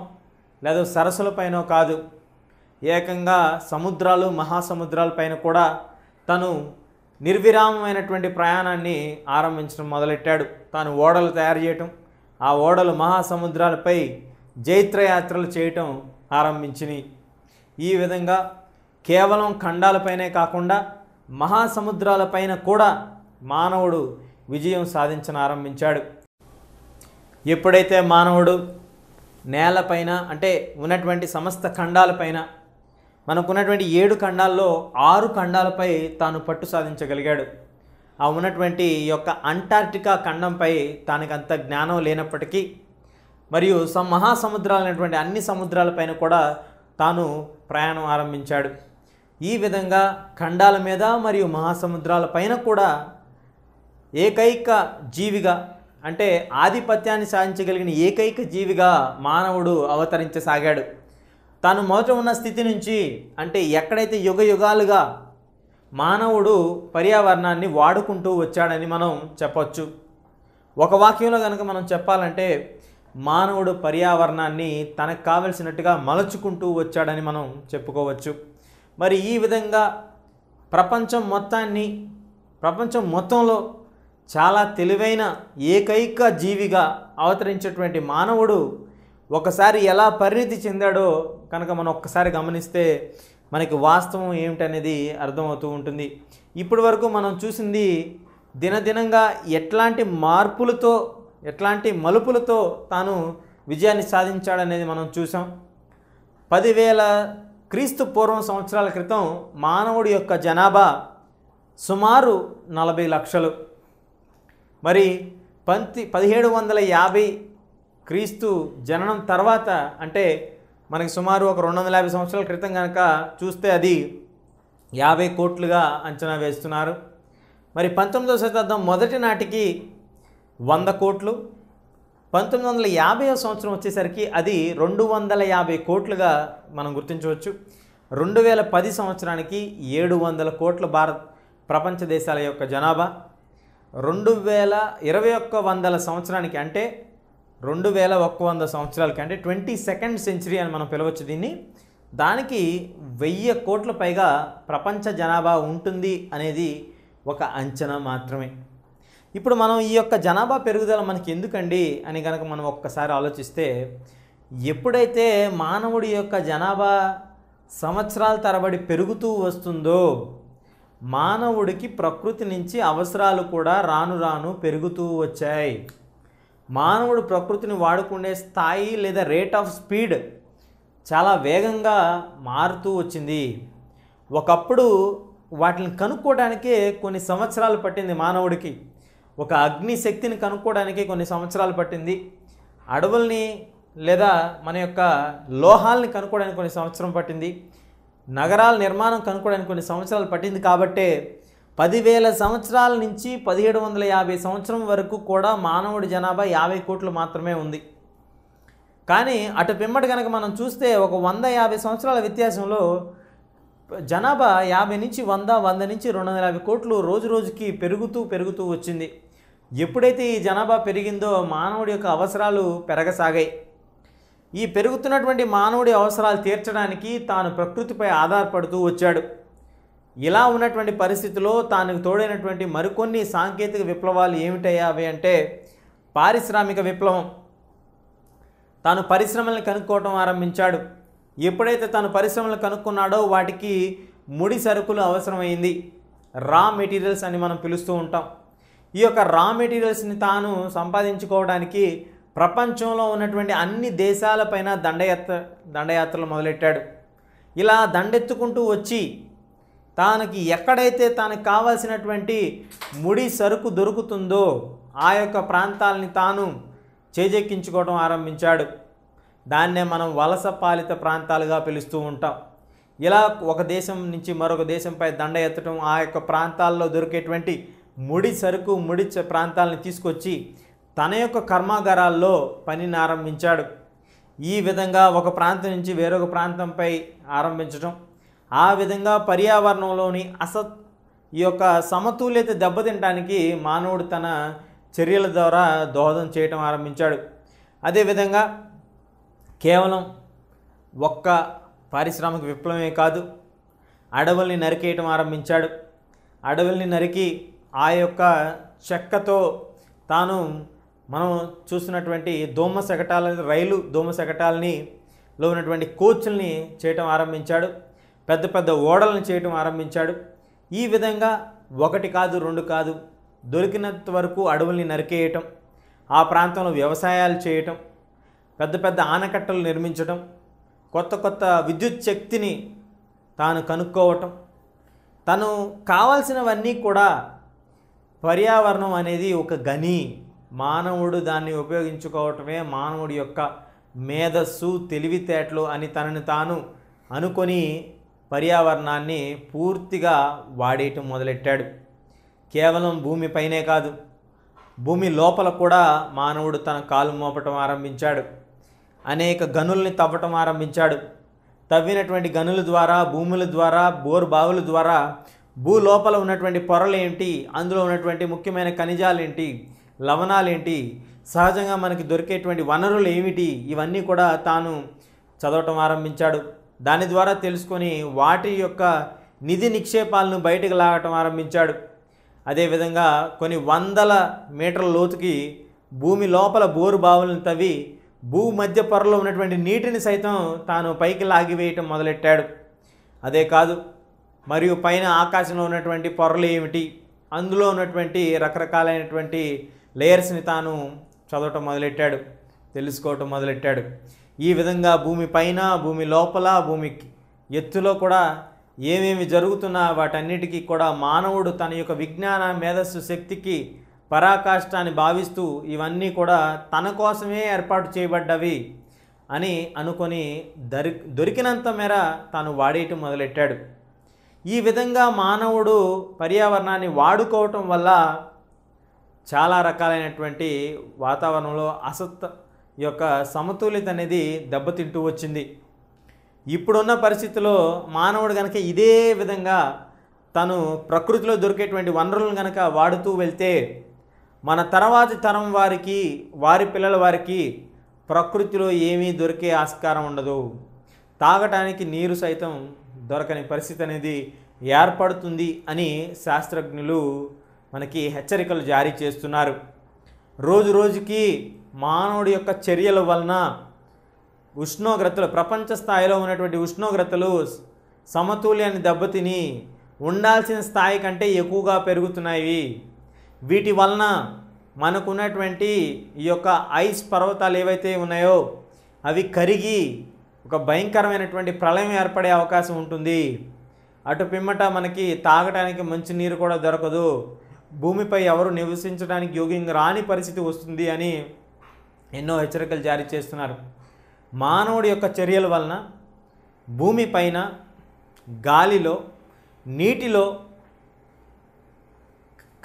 Speaker 1: లేదా సరస్సులపైనో కాదు ఏకంగా సముద్రాలు మహాసముద్రాలపైన కూడా తను నిర్విరామమైనటువంటి ప్రయాణాన్ని ఆరంభించడం మొదలెట్టాడు తాను ఓడలు తయారు చేయటం ఆ ఓడలు మహాసముద్రాలపై జైత్రయాత్రలు చేయటం ఆరంభించినాయి ఈ విధంగా కేవలం ఖండాలపైనే కాకుండా మహాసముద్రాలపైన కూడా మానవుడు విజయం సాధించను ఆరంభించాడు ఎప్పుడైతే మానవుడు నేలపైన అంటే ఉన్నటువంటి సమస్త ఖండాలపైన మనకున్నటువంటి ఏడు ఖండాల్లో ఆరు ఖండాలపై తాను పట్టు సాధించగలిగాడు ఆ ఉన్నటువంటి యొక్క అంటార్క్టికా ఖండంపై అంత జ్ఞానం లేనప్పటికీ మరియు సమ మహాసముద్రాలైనటువంటి అన్ని సముద్రాలపైన కూడా తాను ప్రయాణం ఆరంభించాడు ఈ విధంగా ఖండాల మీద మరియు మహాసముద్రాలపైన కూడా ఏకైక జీవిగా అంటే ఆధిపత్యాన్ని సాధించగలిగిన ఏకైక జీవిగా మానవుడు అవతరించసాగాడు తాను మొదట ఉన్న స్థితి నుంచి అంటే ఎక్కడైతే యుగ యుగాలుగా మానవుడు పర్యావరణాన్ని వాడుకుంటూ వచ్చాడని మనం చెప్పొచ్చు ఒక వాక్యంలో కనుక మనం చెప్పాలంటే మానవుడు పర్యావరణాన్ని తనకు కావలసినట్టుగా మలుచుకుంటూ వచ్చాడని మనం చెప్పుకోవచ్చు మరి ఈ విధంగా ప్రపంచం మొత్తాన్ని ప్రపంచం మొత్తంలో చాలా తెలివైన ఏకైక జీవిగా అవతరించేటువంటి మానవుడు ఒకసారి ఎలా పరిణితి చెందాడో కనుక మనం ఒక్కసారి గమనిస్తే మనకి వాస్తవం ఏమిటనేది అర్థమవుతూ ఉంటుంది ఇప్పటి వరకు మనం చూసింది దినదినంగా ఎట్లాంటి మార్పులతో ఎట్లాంటి మలుపులతో తాను విజయాన్ని సాధించాడనేది మనం చూసాం పదివేల క్రీస్తు పూర్వం సంవత్సరాల క్రితం మానవుడి యొక్క జనాభా సుమారు నలభై లక్షలు మరి పంతి పదిహేడు వందల యాభై క్రీస్తు జననం తర్వాత అంటే మనకి సుమారు ఒక రెండు వందల యాభై సంవత్సరాల క్రితం కనుక చూస్తే అది యాభై కోట్లుగా అంచనా వేస్తున్నారు మరి పంతొమ్మిదవ శతాబ్దం మొదటి నాటికి వంద కోట్లు పంతొమ్మిది వందల యాభై సంవత్సరం వచ్చేసరికి అది రెండు వందల యాభై కోట్లుగా మనం గుర్తించవచ్చు రెండు వేల పది సంవత్సరానికి ఏడు వందల కోట్ల భారత్ ప్రపంచ దేశాల యొక్క జనాభా రెండు వేల ఇరవై ఒక్క వందల సంవత్సరానికి అంటే రెండు వేల ఒక్క వంద సంవత్సరాలకి అంటే ట్వంటీ సెకండ్ సెంచరీ అని మనం పిలవచ్చు దీన్ని దానికి వెయ్యి కోట్ల పైగా ప్రపంచ జనాభా ఉంటుంది అనేది ఒక అంచనా మాత్రమే ఇప్పుడు మనం ఈ యొక్క జనాభా పెరుగుదల మనకి ఎందుకండి అని కనుక మనం ఒక్కసారి ఆలోచిస్తే ఎప్పుడైతే మానవుడి యొక్క జనాభా సంవత్సరాల తరబడి పెరుగుతూ వస్తుందో మానవుడికి ప్రకృతి నుంచి అవసరాలు కూడా రాను రాను పెరుగుతూ వచ్చాయి మానవుడు ప్రకృతిని వాడుకునే స్థాయి లేదా రేట్ ఆఫ్ స్పీడ్ చాలా వేగంగా మారుతూ వచ్చింది ఒకప్పుడు వాటిని కనుక్కోవడానికే కొన్ని సంవత్సరాలు పట్టింది మానవుడికి ఒక అగ్ని శక్తిని కనుక్కోవడానికి కొన్ని సంవత్సరాలు పట్టింది అడవుల్ని లేదా మన యొక్క లోహాలని కనుక్కోవడానికి కొన్ని సంవత్సరం పట్టింది నగరాల నిర్మాణం కనుక్కోవడానికి కొన్ని సంవత్సరాలు పట్టింది కాబట్టే పదివేల సంవత్సరాల నుంచి పదిహేడు వందల యాభై సంవత్సరం వరకు కూడా మానవుడి జనాభా యాభై కోట్లు మాత్రమే ఉంది కానీ అటు పిమ్మటి కనుక మనం చూస్తే ఒక వంద యాభై సంవత్సరాల వ్యత్యాసంలో జనాభా యాభై నుంచి వంద వంద నుంచి రెండు వందల యాభై కోట్లు రోజు రోజుకి పెరుగుతూ పెరుగుతూ వచ్చింది ఎప్పుడైతే ఈ జనాభా పెరిగిందో మానవుడి యొక్క అవసరాలు పెరగసాగాయి ఈ పెరుగుతున్నటువంటి మానవుడి అవసరాలు తీర్చడానికి తాను ప్రకృతిపై ఆధారపడుతూ వచ్చాడు ఇలా ఉన్నటువంటి పరిస్థితిలో తాను తోడైనటువంటి మరికొన్ని సాంకేతిక విప్లవాలు ఏమిటయ్యావి అవి అంటే పారిశ్రామిక విప్లవం తాను పరిశ్రమలను కనుక్కోవటం ఆరంభించాడు ఎప్పుడైతే తాను పరిశ్రమలు కనుక్కున్నాడో వాటికి ముడి సరుకులు అవసరమైంది రా మెటీరియల్స్ అని మనం పిలుస్తూ ఉంటాం ఈ యొక్క రా మెటీరియల్స్ని తాను సంపాదించుకోవడానికి ప్రపంచంలో ఉన్నటువంటి అన్ని దేశాలపైన దండయాత్ర దండయాత్రలు మొదలెట్టాడు ఇలా దండెత్తుకుంటూ వచ్చి తానకి ఎక్కడైతే తనకు కావాల్సినటువంటి ముడి సరుకు దొరుకుతుందో ఆ యొక్క ప్రాంతాలని తాను చేజెక్కించుకోవడం ఆరంభించాడు దాన్నే మనం వలస పాలిత ప్రాంతాలుగా పిలుస్తూ ఉంటాం ఇలా ఒక దేశం నుంచి మరొక దేశంపై దండ ఎత్తడం ఆ యొక్క ప్రాంతాల్లో దొరికేటువంటి ముడి సరుకు ముడి ప్రాంతాలను తీసుకొచ్చి తన యొక్క కర్మాగారాల్లో పనిని ఆరంభించాడు ఈ విధంగా ఒక ప్రాంతం నుంచి వేరొక ప్రాంతంపై ఆరంభించడం ఆ విధంగా పర్యావరణంలోని అస ఈ యొక్క సమతుల్యత దెబ్బతింటానికి మానవుడు తన చర్యల ద్వారా దోహదం చేయటం ఆరంభించాడు అదేవిధంగా కేవలం ఒక్క పారిశ్రామిక విప్లవమే కాదు అడవుల్ని నరికేయటం ఆరంభించాడు అడవుల్ని నరికి ఆ యొక్క చెక్కతో తాను మనం చూసినటువంటి దోమ శకటాలని రైలు దోమ శకటాలని లో ఉన్నటువంటి కోచ్ల్ని చేయటం ఆరంభించాడు పెద్ద పెద్ద ఓడలను చేయటం ఆరంభించాడు ఈ విధంగా ఒకటి కాదు రెండు కాదు దొరికినంత వరకు అడవుల్ని నరికేయటం ఆ ప్రాంతంలో వ్యవసాయాలు చేయటం పెద్ద పెద్ద ఆనకట్టలు నిర్మించడం కొత్త కొత్త విద్యుత్ శక్తిని తాను కనుక్కోవటం తను కావాల్సినవన్నీ కూడా పర్యావరణం అనేది ఒక గని మానవుడు దాన్ని ఉపయోగించుకోవటమే మానవుడి యొక్క మేధస్సు తెలివితేటలు అని తనని తాను అనుకొని పర్యావరణాన్ని పూర్తిగా వాడేయటం మొదలెట్టాడు కేవలం భూమిపైనే కాదు భూమి లోపల కూడా మానవుడు తన కాలు మోపటం ఆరంభించాడు అనేక గనుల్ని తవ్వటం ఆరంభించాడు తవ్వినటువంటి గనుల ద్వారా భూముల ద్వారా బోర్ బావుల ద్వారా భూలోపల ఉన్నటువంటి పొరలేంటి అందులో ఉన్నటువంటి ముఖ్యమైన ఖనిజాలేంటి లవణాలేంటి సహజంగా మనకి దొరికేటువంటి వనరులు ఏమిటి ఇవన్నీ కూడా తాను చదవటం ఆరంభించాడు దాని ద్వారా తెలుసుకొని వాటి యొక్క నిధి నిక్షేపాలను బయటకు లాగటం ఆరంభించాడు అదేవిధంగా కొన్ని వందల మీటర్ల లోతుకి భూమి లోపల బోరు బావులను తవ్వి భూమధ్య పొరలో ఉన్నటువంటి నీటిని సైతం తాను పైకి లాగివేయటం మొదలెట్టాడు అదే కాదు మరియు పైన ఆకాశంలో ఉన్నటువంటి పొరలు ఏమిటి అందులో ఉన్నటువంటి రకరకాలైనటువంటి లేయర్స్ని తాను చదవటం మొదలెట్టాడు తెలుసుకోవటం మొదలెట్టాడు ఈ విధంగా భూమి పైన భూమి లోపల భూమి ఎత్తులో కూడా ఏమేమి జరుగుతున్నా వాటన్నిటికీ కూడా మానవుడు తన యొక్క విజ్ఞాన మేధస్సు శక్తికి పరాకాష్టాన్ని భావిస్తూ ఇవన్నీ కూడా తన కోసమే ఏర్పాటు చేయబడ్డవి అని అనుకొని దరి దొరికినంత మేర తాను వాడేయటం మొదలెట్టాడు ఈ విధంగా మానవుడు పర్యావరణాన్ని వాడుకోవటం వల్ల చాలా రకాలైనటువంటి వాతావరణంలో అసత్ ఈ యొక్క సమతుల్యత అనేది దెబ్బతింటూ వచ్చింది ఇప్పుడున్న పరిస్థితిలో మానవుడు కనుక ఇదే విధంగా తను ప్రకృతిలో దొరికేటువంటి వనరులను కనుక వాడుతూ వెళ్తే మన తర్వాతి తరం వారికి వారి పిల్లల వారికి ప్రకృతిలో ఏమీ దొరికే ఆస్కారం ఉండదు తాగటానికి నీరు సైతం దొరకని పరిస్థితి అనేది ఏర్పడుతుంది అని శాస్త్రజ్ఞులు మనకి హెచ్చరికలు జారీ చేస్తున్నారు రోజు రోజుకి మానవుడి యొక్క చర్యల వలన ఉష్ణోగ్రతలు ప్రపంచ స్థాయిలో ఉన్నటువంటి ఉష్ణోగ్రతలు సమతుల్యాన్ని దెబ్బతిని ఉండాల్సిన స్థాయి కంటే ఎక్కువగా పెరుగుతున్నాయి వీటి వలన మనకున్నటువంటి ఈ యొక్క ఐస్ పర్వతాలు ఏవైతే ఉన్నాయో అవి కరిగి ఒక భయంకరమైనటువంటి ప్రళయం ఏర్పడే అవకాశం ఉంటుంది అటు పిమ్మట మనకి తాగడానికి మంచి నీరు కూడా దొరకదు భూమిపై ఎవరు నివసించడానికి యోగ్యంగా రాని పరిస్థితి వస్తుంది అని ఎన్నో హెచ్చరికలు జారీ చేస్తున్నారు మానవుడి యొక్క చర్యల వలన భూమిపైన గాలిలో నీటిలో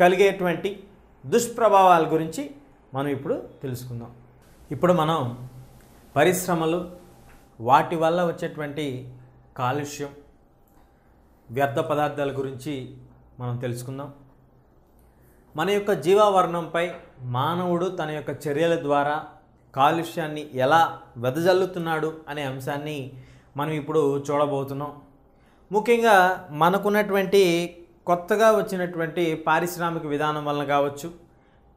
Speaker 1: కలిగేటువంటి దుష్ప్రభావాల గురించి మనం ఇప్పుడు తెలుసుకుందాం ఇప్పుడు మనం పరిశ్రమలు వాటి వల్ల వచ్చేటువంటి కాలుష్యం వ్యర్థ పదార్థాల గురించి మనం తెలుసుకుందాం మన యొక్క జీవావరణంపై మానవుడు తన యొక్క చర్యల ద్వారా కాలుష్యాన్ని ఎలా వెదజల్లుతున్నాడు అనే అంశాన్ని మనం ఇప్పుడు చూడబోతున్నాం ముఖ్యంగా మనకున్నటువంటి కొత్తగా వచ్చినటువంటి పారిశ్రామిక విధానం వలన కావచ్చు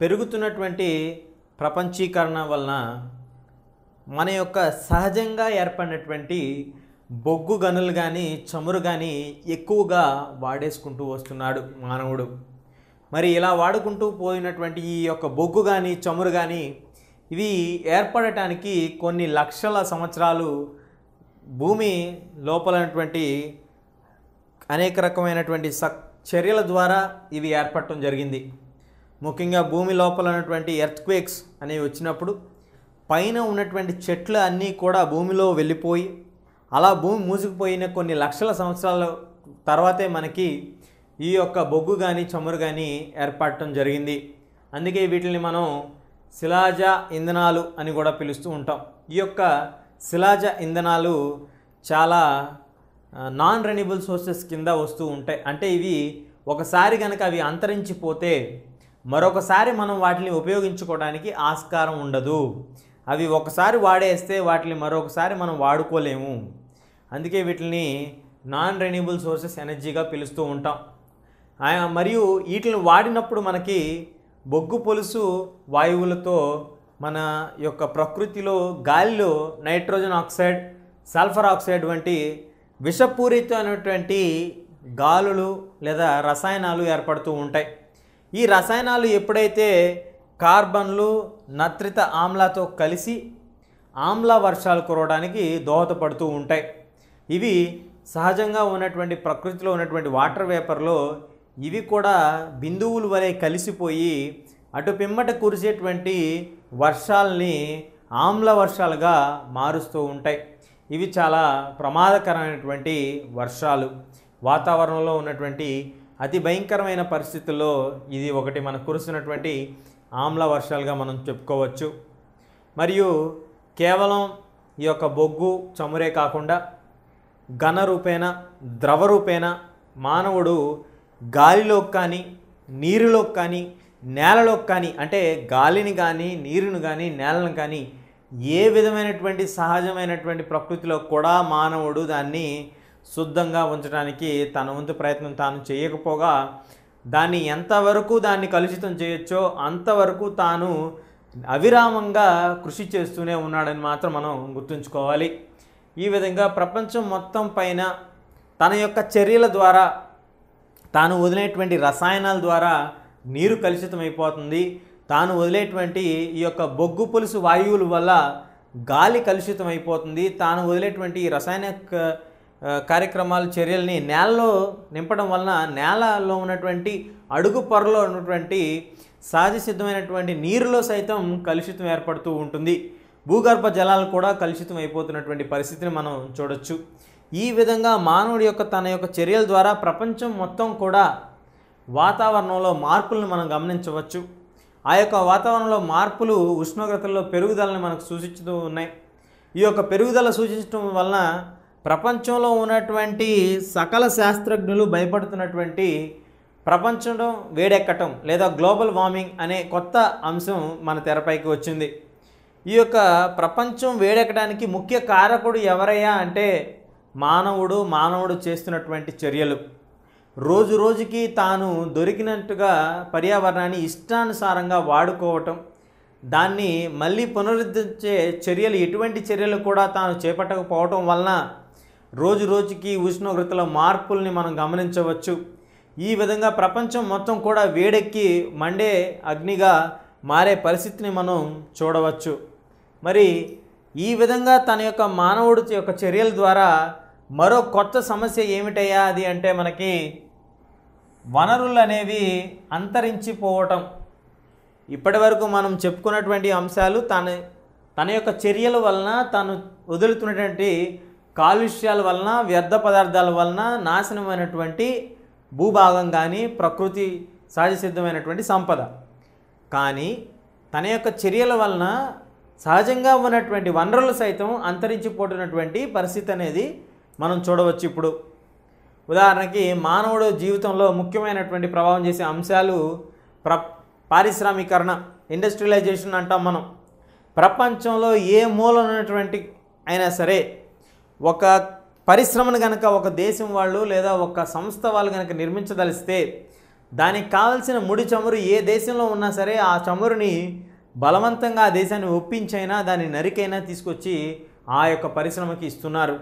Speaker 1: పెరుగుతున్నటువంటి ప్రపంచీకరణ వలన మన యొక్క సహజంగా ఏర్పడినటువంటి బొగ్గు గనులు కానీ చమురు కానీ ఎక్కువగా వాడేసుకుంటూ వస్తున్నాడు మానవుడు మరి ఇలా వాడుకుంటూ పోయినటువంటి ఈ యొక్క బొగ్గు కానీ చమురు కానీ ఇవి ఏర్పడటానికి కొన్ని లక్షల సంవత్సరాలు భూమి లోపలైనటువంటి అనేక రకమైనటువంటి సక్ చర్యల ద్వారా ఇవి ఏర్పడటం జరిగింది ముఖ్యంగా భూమి లోపల ఉన్నటువంటి ఎర్త్ క్వేక్స్ అనేవి వచ్చినప్పుడు పైన ఉన్నటువంటి చెట్లు అన్నీ కూడా భూమిలో వెళ్ళిపోయి అలా భూమి మూసుకుపోయిన కొన్ని లక్షల సంవత్సరాల తర్వాతే మనకి ఈ యొక్క బొగ్గు కానీ చమురు కానీ ఏర్పడటం జరిగింది అందుకే వీటిని మనం శిలాజ ఇంధనాలు అని కూడా పిలుస్తూ ఉంటాం ఈ యొక్క శిలాజ ఇంధనాలు చాలా నాన్ రెన్యూబుల్ సోర్సెస్ కింద వస్తూ ఉంటాయి అంటే ఇవి ఒకసారి కనుక అవి అంతరించిపోతే మరొకసారి మనం వాటిని ఉపయోగించుకోవడానికి ఆస్కారం ఉండదు అవి ఒకసారి వాడేస్తే వాటిని మరొకసారి మనం వాడుకోలేము అందుకే వీటిని నాన్ రెన్యూబుల్ సోర్సెస్ ఎనర్జీగా పిలుస్తూ ఉంటాం మరియు వీటిని వాడినప్పుడు మనకి బొగ్గు పొలుసు వాయువులతో మన యొక్క ప్రకృతిలో గాలిలో నైట్రోజన్ ఆక్సైడ్ సల్ఫర్ ఆక్సైడ్ వంటి విషపూరితమైనటువంటి గాలులు లేదా రసాయనాలు ఏర్పడుతూ ఉంటాయి ఈ రసాయనాలు ఎప్పుడైతే కార్బన్లు నత్రిత ఆమ్లాతో కలిసి ఆమ్ల వర్షాలు కురవడానికి దోహదపడుతూ ఉంటాయి ఇవి సహజంగా ఉన్నటువంటి ప్రకృతిలో ఉన్నటువంటి వాటర్ వేపర్లో ఇవి కూడా బిందువులు వలె కలిసిపోయి అటు పిమ్మట కురిసేటువంటి వర్షాలని ఆమ్ల వర్షాలుగా మారుస్తూ ఉంటాయి ఇవి చాలా ప్రమాదకరమైనటువంటి వర్షాలు వాతావరణంలో ఉన్నటువంటి అతి భయంకరమైన పరిస్థితుల్లో ఇది ఒకటి మనకు కురిసినటువంటి ఆమ్ల వర్షాలుగా మనం చెప్పుకోవచ్చు మరియు కేవలం ఈ యొక్క బొగ్గు చమురే కాకుండా ఘన రూపేణ ద్రవ రూపేణ మానవుడు గాలిలో కానీ నీరులో కానీ నేలలో కానీ అంటే గాలిని కానీ నీరును కానీ నేలను కానీ ఏ విధమైనటువంటి సహజమైనటువంటి ప్రకృతిలో కూడా మానవుడు దాన్ని శుద్ధంగా ఉంచడానికి తన వంతు ప్రయత్నం తాను చేయకపోగా దాన్ని ఎంతవరకు దాన్ని కలుషితం చేయొచ్చో అంతవరకు తాను అవిరామంగా కృషి చేస్తూనే ఉన్నాడని మాత్రం మనం గుర్తుంచుకోవాలి ఈ విధంగా ప్రపంచం మొత్తం పైన తన యొక్క చర్యల ద్వారా తాను వదిలేటువంటి రసాయనాల ద్వారా నీరు కలుషితమైపోతుంది తాను వదిలేటువంటి ఈ యొక్క బొగ్గు పులుసు వాయువుల వల్ల గాలి కలుషితం అయిపోతుంది తాను వదిలేటువంటి ఈ రసాయన కార్యక్రమాలు చర్యల్ని నేలలో నింపడం వలన నేలలో ఉన్నటువంటి అడుగు పొరలో ఉన్నటువంటి సహజ సిద్ధమైనటువంటి నీరులో సైతం కలుషితం ఏర్పడుతూ ఉంటుంది భూగర్భ జలాలు కూడా కలుషితం అయిపోతున్నటువంటి పరిస్థితిని మనం చూడొచ్చు ఈ విధంగా మానవుడి యొక్క తన యొక్క చర్యల ద్వారా ప్రపంచం మొత్తం కూడా వాతావరణంలో మార్పులను మనం గమనించవచ్చు ఆ యొక్క వాతావరణంలో మార్పులు ఉష్ణోగ్రతల్లో పెరుగుదలని మనకు సూచిస్తూ ఉన్నాయి ఈ యొక్క పెరుగుదల సూచించడం వలన ప్రపంచంలో ఉన్నటువంటి సకల శాస్త్రజ్ఞులు భయపడుతున్నటువంటి ప్రపంచంలో వేడెక్కటం లేదా గ్లోబల్ వార్మింగ్ అనే కొత్త అంశం మన తెరపైకి వచ్చింది ఈ యొక్క ప్రపంచం వేడెక్కడానికి ముఖ్య కారకుడు ఎవరయ్యా అంటే మానవుడు మానవుడు చేస్తున్నటువంటి చర్యలు రోజు రోజుకి తాను దొరికినట్టుగా పర్యావరణాన్ని ఇష్టానుసారంగా వాడుకోవటం దాన్ని మళ్ళీ పునరుద్ధరించే చర్యలు ఎటువంటి చర్యలు కూడా తాను చేపట్టకపోవటం వలన రోజు రోజుకి ఉష్ణోగ్రతల మార్పుల్ని మనం గమనించవచ్చు ఈ విధంగా ప్రపంచం మొత్తం కూడా వేడెక్కి మండే అగ్నిగా మారే పరిస్థితిని మనం చూడవచ్చు మరి ఈ విధంగా తన యొక్క మానవుడి యొక్క చర్యల ద్వారా మరో కొత్త సమస్య ఏమిటయ్యా అది అంటే మనకి వనరులు అనేవి అంతరించిపోవటం ఇప్పటి వరకు మనం చెప్పుకున్నటువంటి అంశాలు తన తన యొక్క చర్యల వలన తను వదులుతున్నటువంటి కాలుష్యాల వలన వ్యర్థ పదార్థాల వలన నాశనమైనటువంటి భూభాగం కానీ ప్రకృతి సహజసిద్ధమైనటువంటి సంపద కానీ తన యొక్క చర్యల వలన సహజంగా ఉన్నటువంటి వనరులు సైతం అంతరించిపోతున్నటువంటి పరిస్థితి అనేది మనం చూడవచ్చు ఇప్పుడు ఉదాహరణకి మానవుడు జీవితంలో ముఖ్యమైనటువంటి ప్రభావం చేసే అంశాలు ప్ర పారిశ్రామీకరణ ఇండస్ట్రియలైజేషన్ అంటాం మనం ప్రపంచంలో ఏ మూల ఉన్నటువంటి అయినా సరే ఒక పరిశ్రమను కనుక ఒక దేశం వాళ్ళు లేదా ఒక సంస్థ వాళ్ళు కనుక నిర్మించదలిస్తే దానికి కావలసిన ముడి చమురు ఏ దేశంలో ఉన్నా సరే ఆ చమురుని బలవంతంగా ఆ దేశాన్ని ఒప్పించైనా దాన్ని నరికైనా తీసుకొచ్చి ఆ యొక్క పరిశ్రమకి ఇస్తున్నారు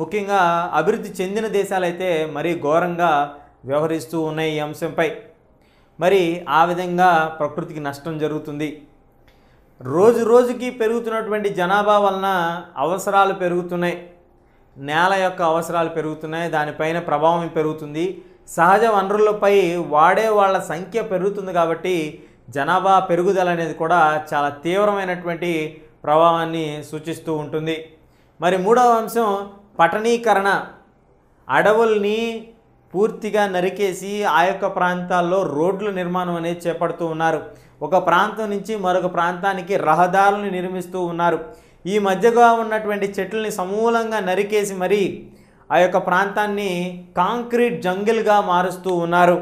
Speaker 1: ముఖ్యంగా అభివృద్ధి చెందిన దేశాలైతే మరీ ఘోరంగా వ్యవహరిస్తూ ఉన్నాయి ఈ అంశంపై మరి ఆ విధంగా ప్రకృతికి నష్టం జరుగుతుంది రోజు రోజుకి పెరుగుతున్నటువంటి జనాభా వలన అవసరాలు పెరుగుతున్నాయి నేల యొక్క అవసరాలు పెరుగుతున్నాయి దానిపైన ప్రభావం పెరుగుతుంది సహజ వనరులపై వాడే వాళ్ళ సంఖ్య పెరుగుతుంది కాబట్టి జనాభా పెరుగుదల అనేది కూడా చాలా తీవ్రమైనటువంటి ప్రభావాన్ని సూచిస్తూ ఉంటుంది మరి మూడవ అంశం పట్టణీకరణ అడవుల్ని పూర్తిగా నరికేసి ఆ యొక్క ప్రాంతాల్లో రోడ్ల నిర్మాణం అనేది చేపడుతూ ఉన్నారు ఒక ప్రాంతం నుంచి మరొక ప్రాంతానికి రహదారులను నిర్మిస్తూ ఉన్నారు ఈ మధ్యగా ఉన్నటువంటి చెట్లని సమూలంగా నరికేసి మరీ ఆ యొక్క ప్రాంతాన్ని కాంక్రీట్ జంగిల్గా మారుస్తూ ఉన్నారు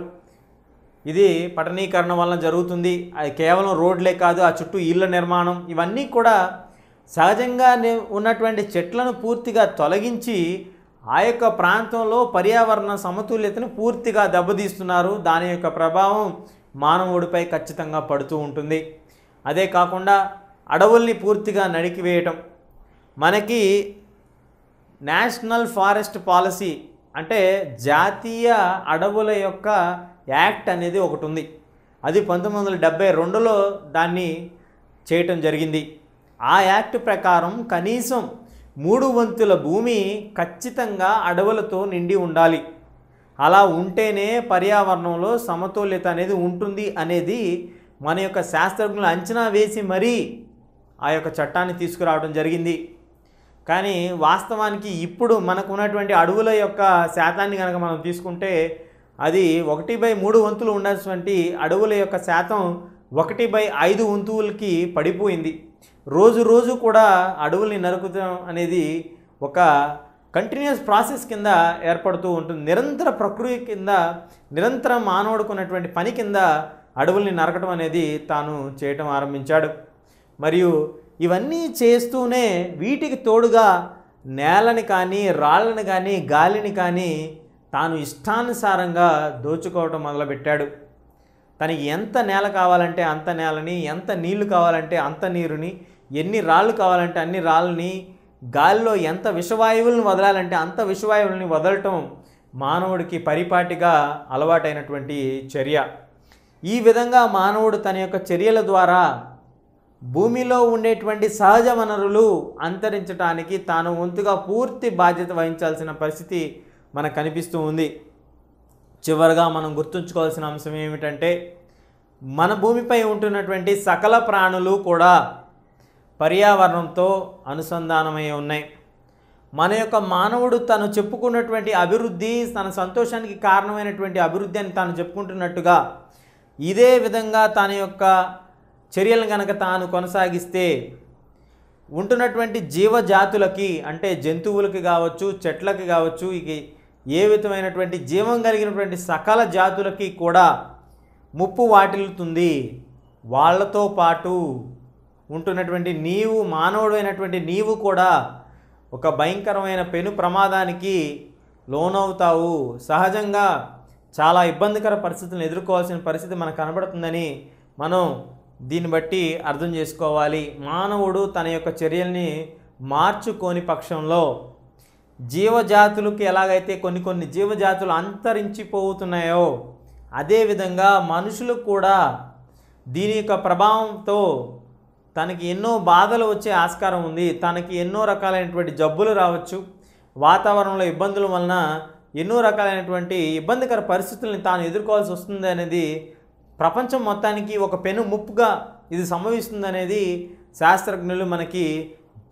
Speaker 1: ఇది పట్టణీకరణ వలన జరుగుతుంది అది కేవలం రోడ్లే కాదు ఆ చుట్టూ ఇళ్ళ నిర్మాణం ఇవన్నీ కూడా సహజంగా ఉన్నటువంటి చెట్లను పూర్తిగా తొలగించి ఆ యొక్క ప్రాంతంలో పర్యావరణ సమతుల్యతను పూర్తిగా దెబ్బతీస్తున్నారు దాని యొక్క ప్రభావం మానవుడిపై ఖచ్చితంగా పడుతూ ఉంటుంది అదే కాకుండా అడవుల్ని పూర్తిగా నడికివేయటం మనకి నేషనల్ ఫారెస్ట్ పాలసీ అంటే జాతీయ అడవుల యొక్క యాక్ట్ అనేది ఒకటి ఉంది అది పంతొమ్మిది వందల డెబ్బై రెండులో దాన్ని చేయటం జరిగింది ఆ యాక్ట్ ప్రకారం కనీసం మూడు వంతుల భూమి ఖచ్చితంగా అడవులతో నిండి ఉండాలి అలా ఉంటేనే పర్యావరణంలో సమతుల్యత అనేది ఉంటుంది అనేది మన యొక్క శాస్త్రజ్ఞులు అంచనా వేసి మరీ ఆ యొక్క చట్టాన్ని తీసుకురావడం జరిగింది కానీ వాస్తవానికి ఇప్పుడు మనకు ఉన్నటువంటి అడవుల యొక్క శాతాన్ని కనుక మనం తీసుకుంటే అది ఒకటి బై మూడు వంతులు ఉన్నటువంటి అడవుల యొక్క శాతం ఒకటి బై ఐదు వంతువులకి పడిపోయింది రోజు రోజు కూడా అడవుల్ని నరుకుతాం అనేది ఒక కంటిన్యూస్ ప్రాసెస్ కింద ఏర్పడుతూ ఉంటుంది నిరంతర ప్రకృతి కింద నిరంతరం మానవుడుకున్నటువంటి పని కింద అడవుల్ని నరకడం అనేది తాను చేయటం ఆరంభించాడు మరియు ఇవన్నీ చేస్తూనే వీటికి తోడుగా నేలని కానీ రాళ్ళని కానీ గాలిని కానీ తాను ఇష్టానుసారంగా దోచుకోవటం మొదలుపెట్టాడు తనకి ఎంత నేల కావాలంటే అంత నేలని ఎంత నీళ్లు కావాలంటే అంత నీరుని ఎన్ని రాళ్ళు కావాలంటే అన్ని రాళ్ళని గాలిలో ఎంత విషవాయువులను వదలాలంటే అంత విషవాయువుల్ని వదలటం మానవుడికి పరిపాటిగా అలవాటైనటువంటి చర్య ఈ విధంగా మానవుడు తన యొక్క చర్యల ద్వారా భూమిలో ఉండేటువంటి సహజ వనరులు అంతరించడానికి తాను వంతుగా పూర్తి బాధ్యత వహించాల్సిన పరిస్థితి మనకు కనిపిస్తూ ఉంది చివరగా మనం గుర్తుంచుకోవాల్సిన అంశం ఏమిటంటే మన భూమిపై ఉంటున్నటువంటి సకల ప్రాణులు కూడా పర్యావరణంతో అనుసంధానమై ఉన్నాయి మన యొక్క మానవుడు తను చెప్పుకున్నటువంటి అభివృద్ధి తన సంతోషానికి కారణమైనటువంటి అభివృద్ధి అని తాను చెప్పుకుంటున్నట్టుగా ఇదే విధంగా తన యొక్క చర్యలను కనుక తాను కొనసాగిస్తే ఉంటున్నటువంటి జీవజాతులకి అంటే జంతువులకి కావచ్చు చెట్లకి కావచ్చు ఇక ఏ విధమైనటువంటి జీవం కలిగినటువంటి సకల జాతులకి కూడా ముప్పు వాటిల్లుతుంది వాళ్ళతో పాటు ఉంటున్నటువంటి నీవు మానవుడు అయినటువంటి నీవు కూడా ఒక భయంకరమైన పెను ప్రమాదానికి లోనవుతావు సహజంగా చాలా ఇబ్బందికర పరిస్థితులను ఎదుర్కోవాల్సిన పరిస్థితి మనకు కనబడుతుందని మనం దీన్ని బట్టి అర్థం చేసుకోవాలి మానవుడు తన యొక్క చర్యల్ని మార్చుకోని పక్షంలో జీవజాతులకు ఎలాగైతే కొన్ని కొన్ని జీవజాతులు అంతరించిపోతున్నాయో అదేవిధంగా మనుషులు కూడా దీని యొక్క ప్రభావంతో తనకి ఎన్నో బాధలు వచ్చే ఆస్కారం ఉంది తనకి ఎన్నో రకాలైనటువంటి జబ్బులు రావచ్చు వాతావరణంలో ఇబ్బందుల వలన ఎన్నో రకాలైనటువంటి ఇబ్బందికర పరిస్థితుల్ని తాను ఎదుర్కోవాల్సి వస్తుంది అనేది ప్రపంచం మొత్తానికి ఒక పెను ముప్పుగా ఇది సంభవిస్తుంది అనేది శాస్త్రజ్ఞులు మనకి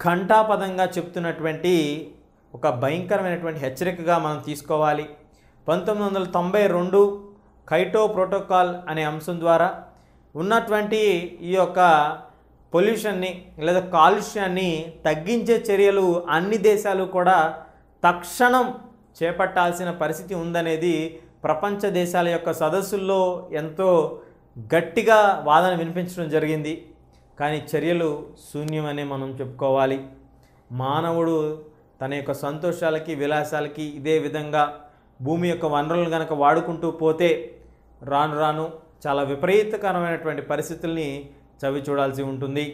Speaker 1: ఘంటాపదంగా చెప్తున్నటువంటి ఒక భయంకరమైనటువంటి హెచ్చరికగా మనం తీసుకోవాలి పంతొమ్మిది వందల తొంభై రెండు కైటో ప్రోటోకాల్ అనే అంశం ద్వారా ఉన్నటువంటి ఈ యొక్క పొల్యూషన్ని లేదా కాలుష్యాన్ని తగ్గించే చర్యలు అన్ని దేశాలు కూడా తక్షణం చేపట్టాల్సిన పరిస్థితి ఉందనేది ప్రపంచ దేశాల యొక్క సదస్సుల్లో ఎంతో గట్టిగా వాదన వినిపించడం జరిగింది కానీ చర్యలు శూన్యమనే మనం చెప్పుకోవాలి మానవుడు తన యొక్క సంతోషాలకి విలాసాలకి ఇదే విధంగా భూమి యొక్క వనరులను కనుక వాడుకుంటూ పోతే రాను రాను చాలా విపరీతకరమైనటువంటి పరిస్థితుల్ని చవి చూడాల్సి ఉంటుంది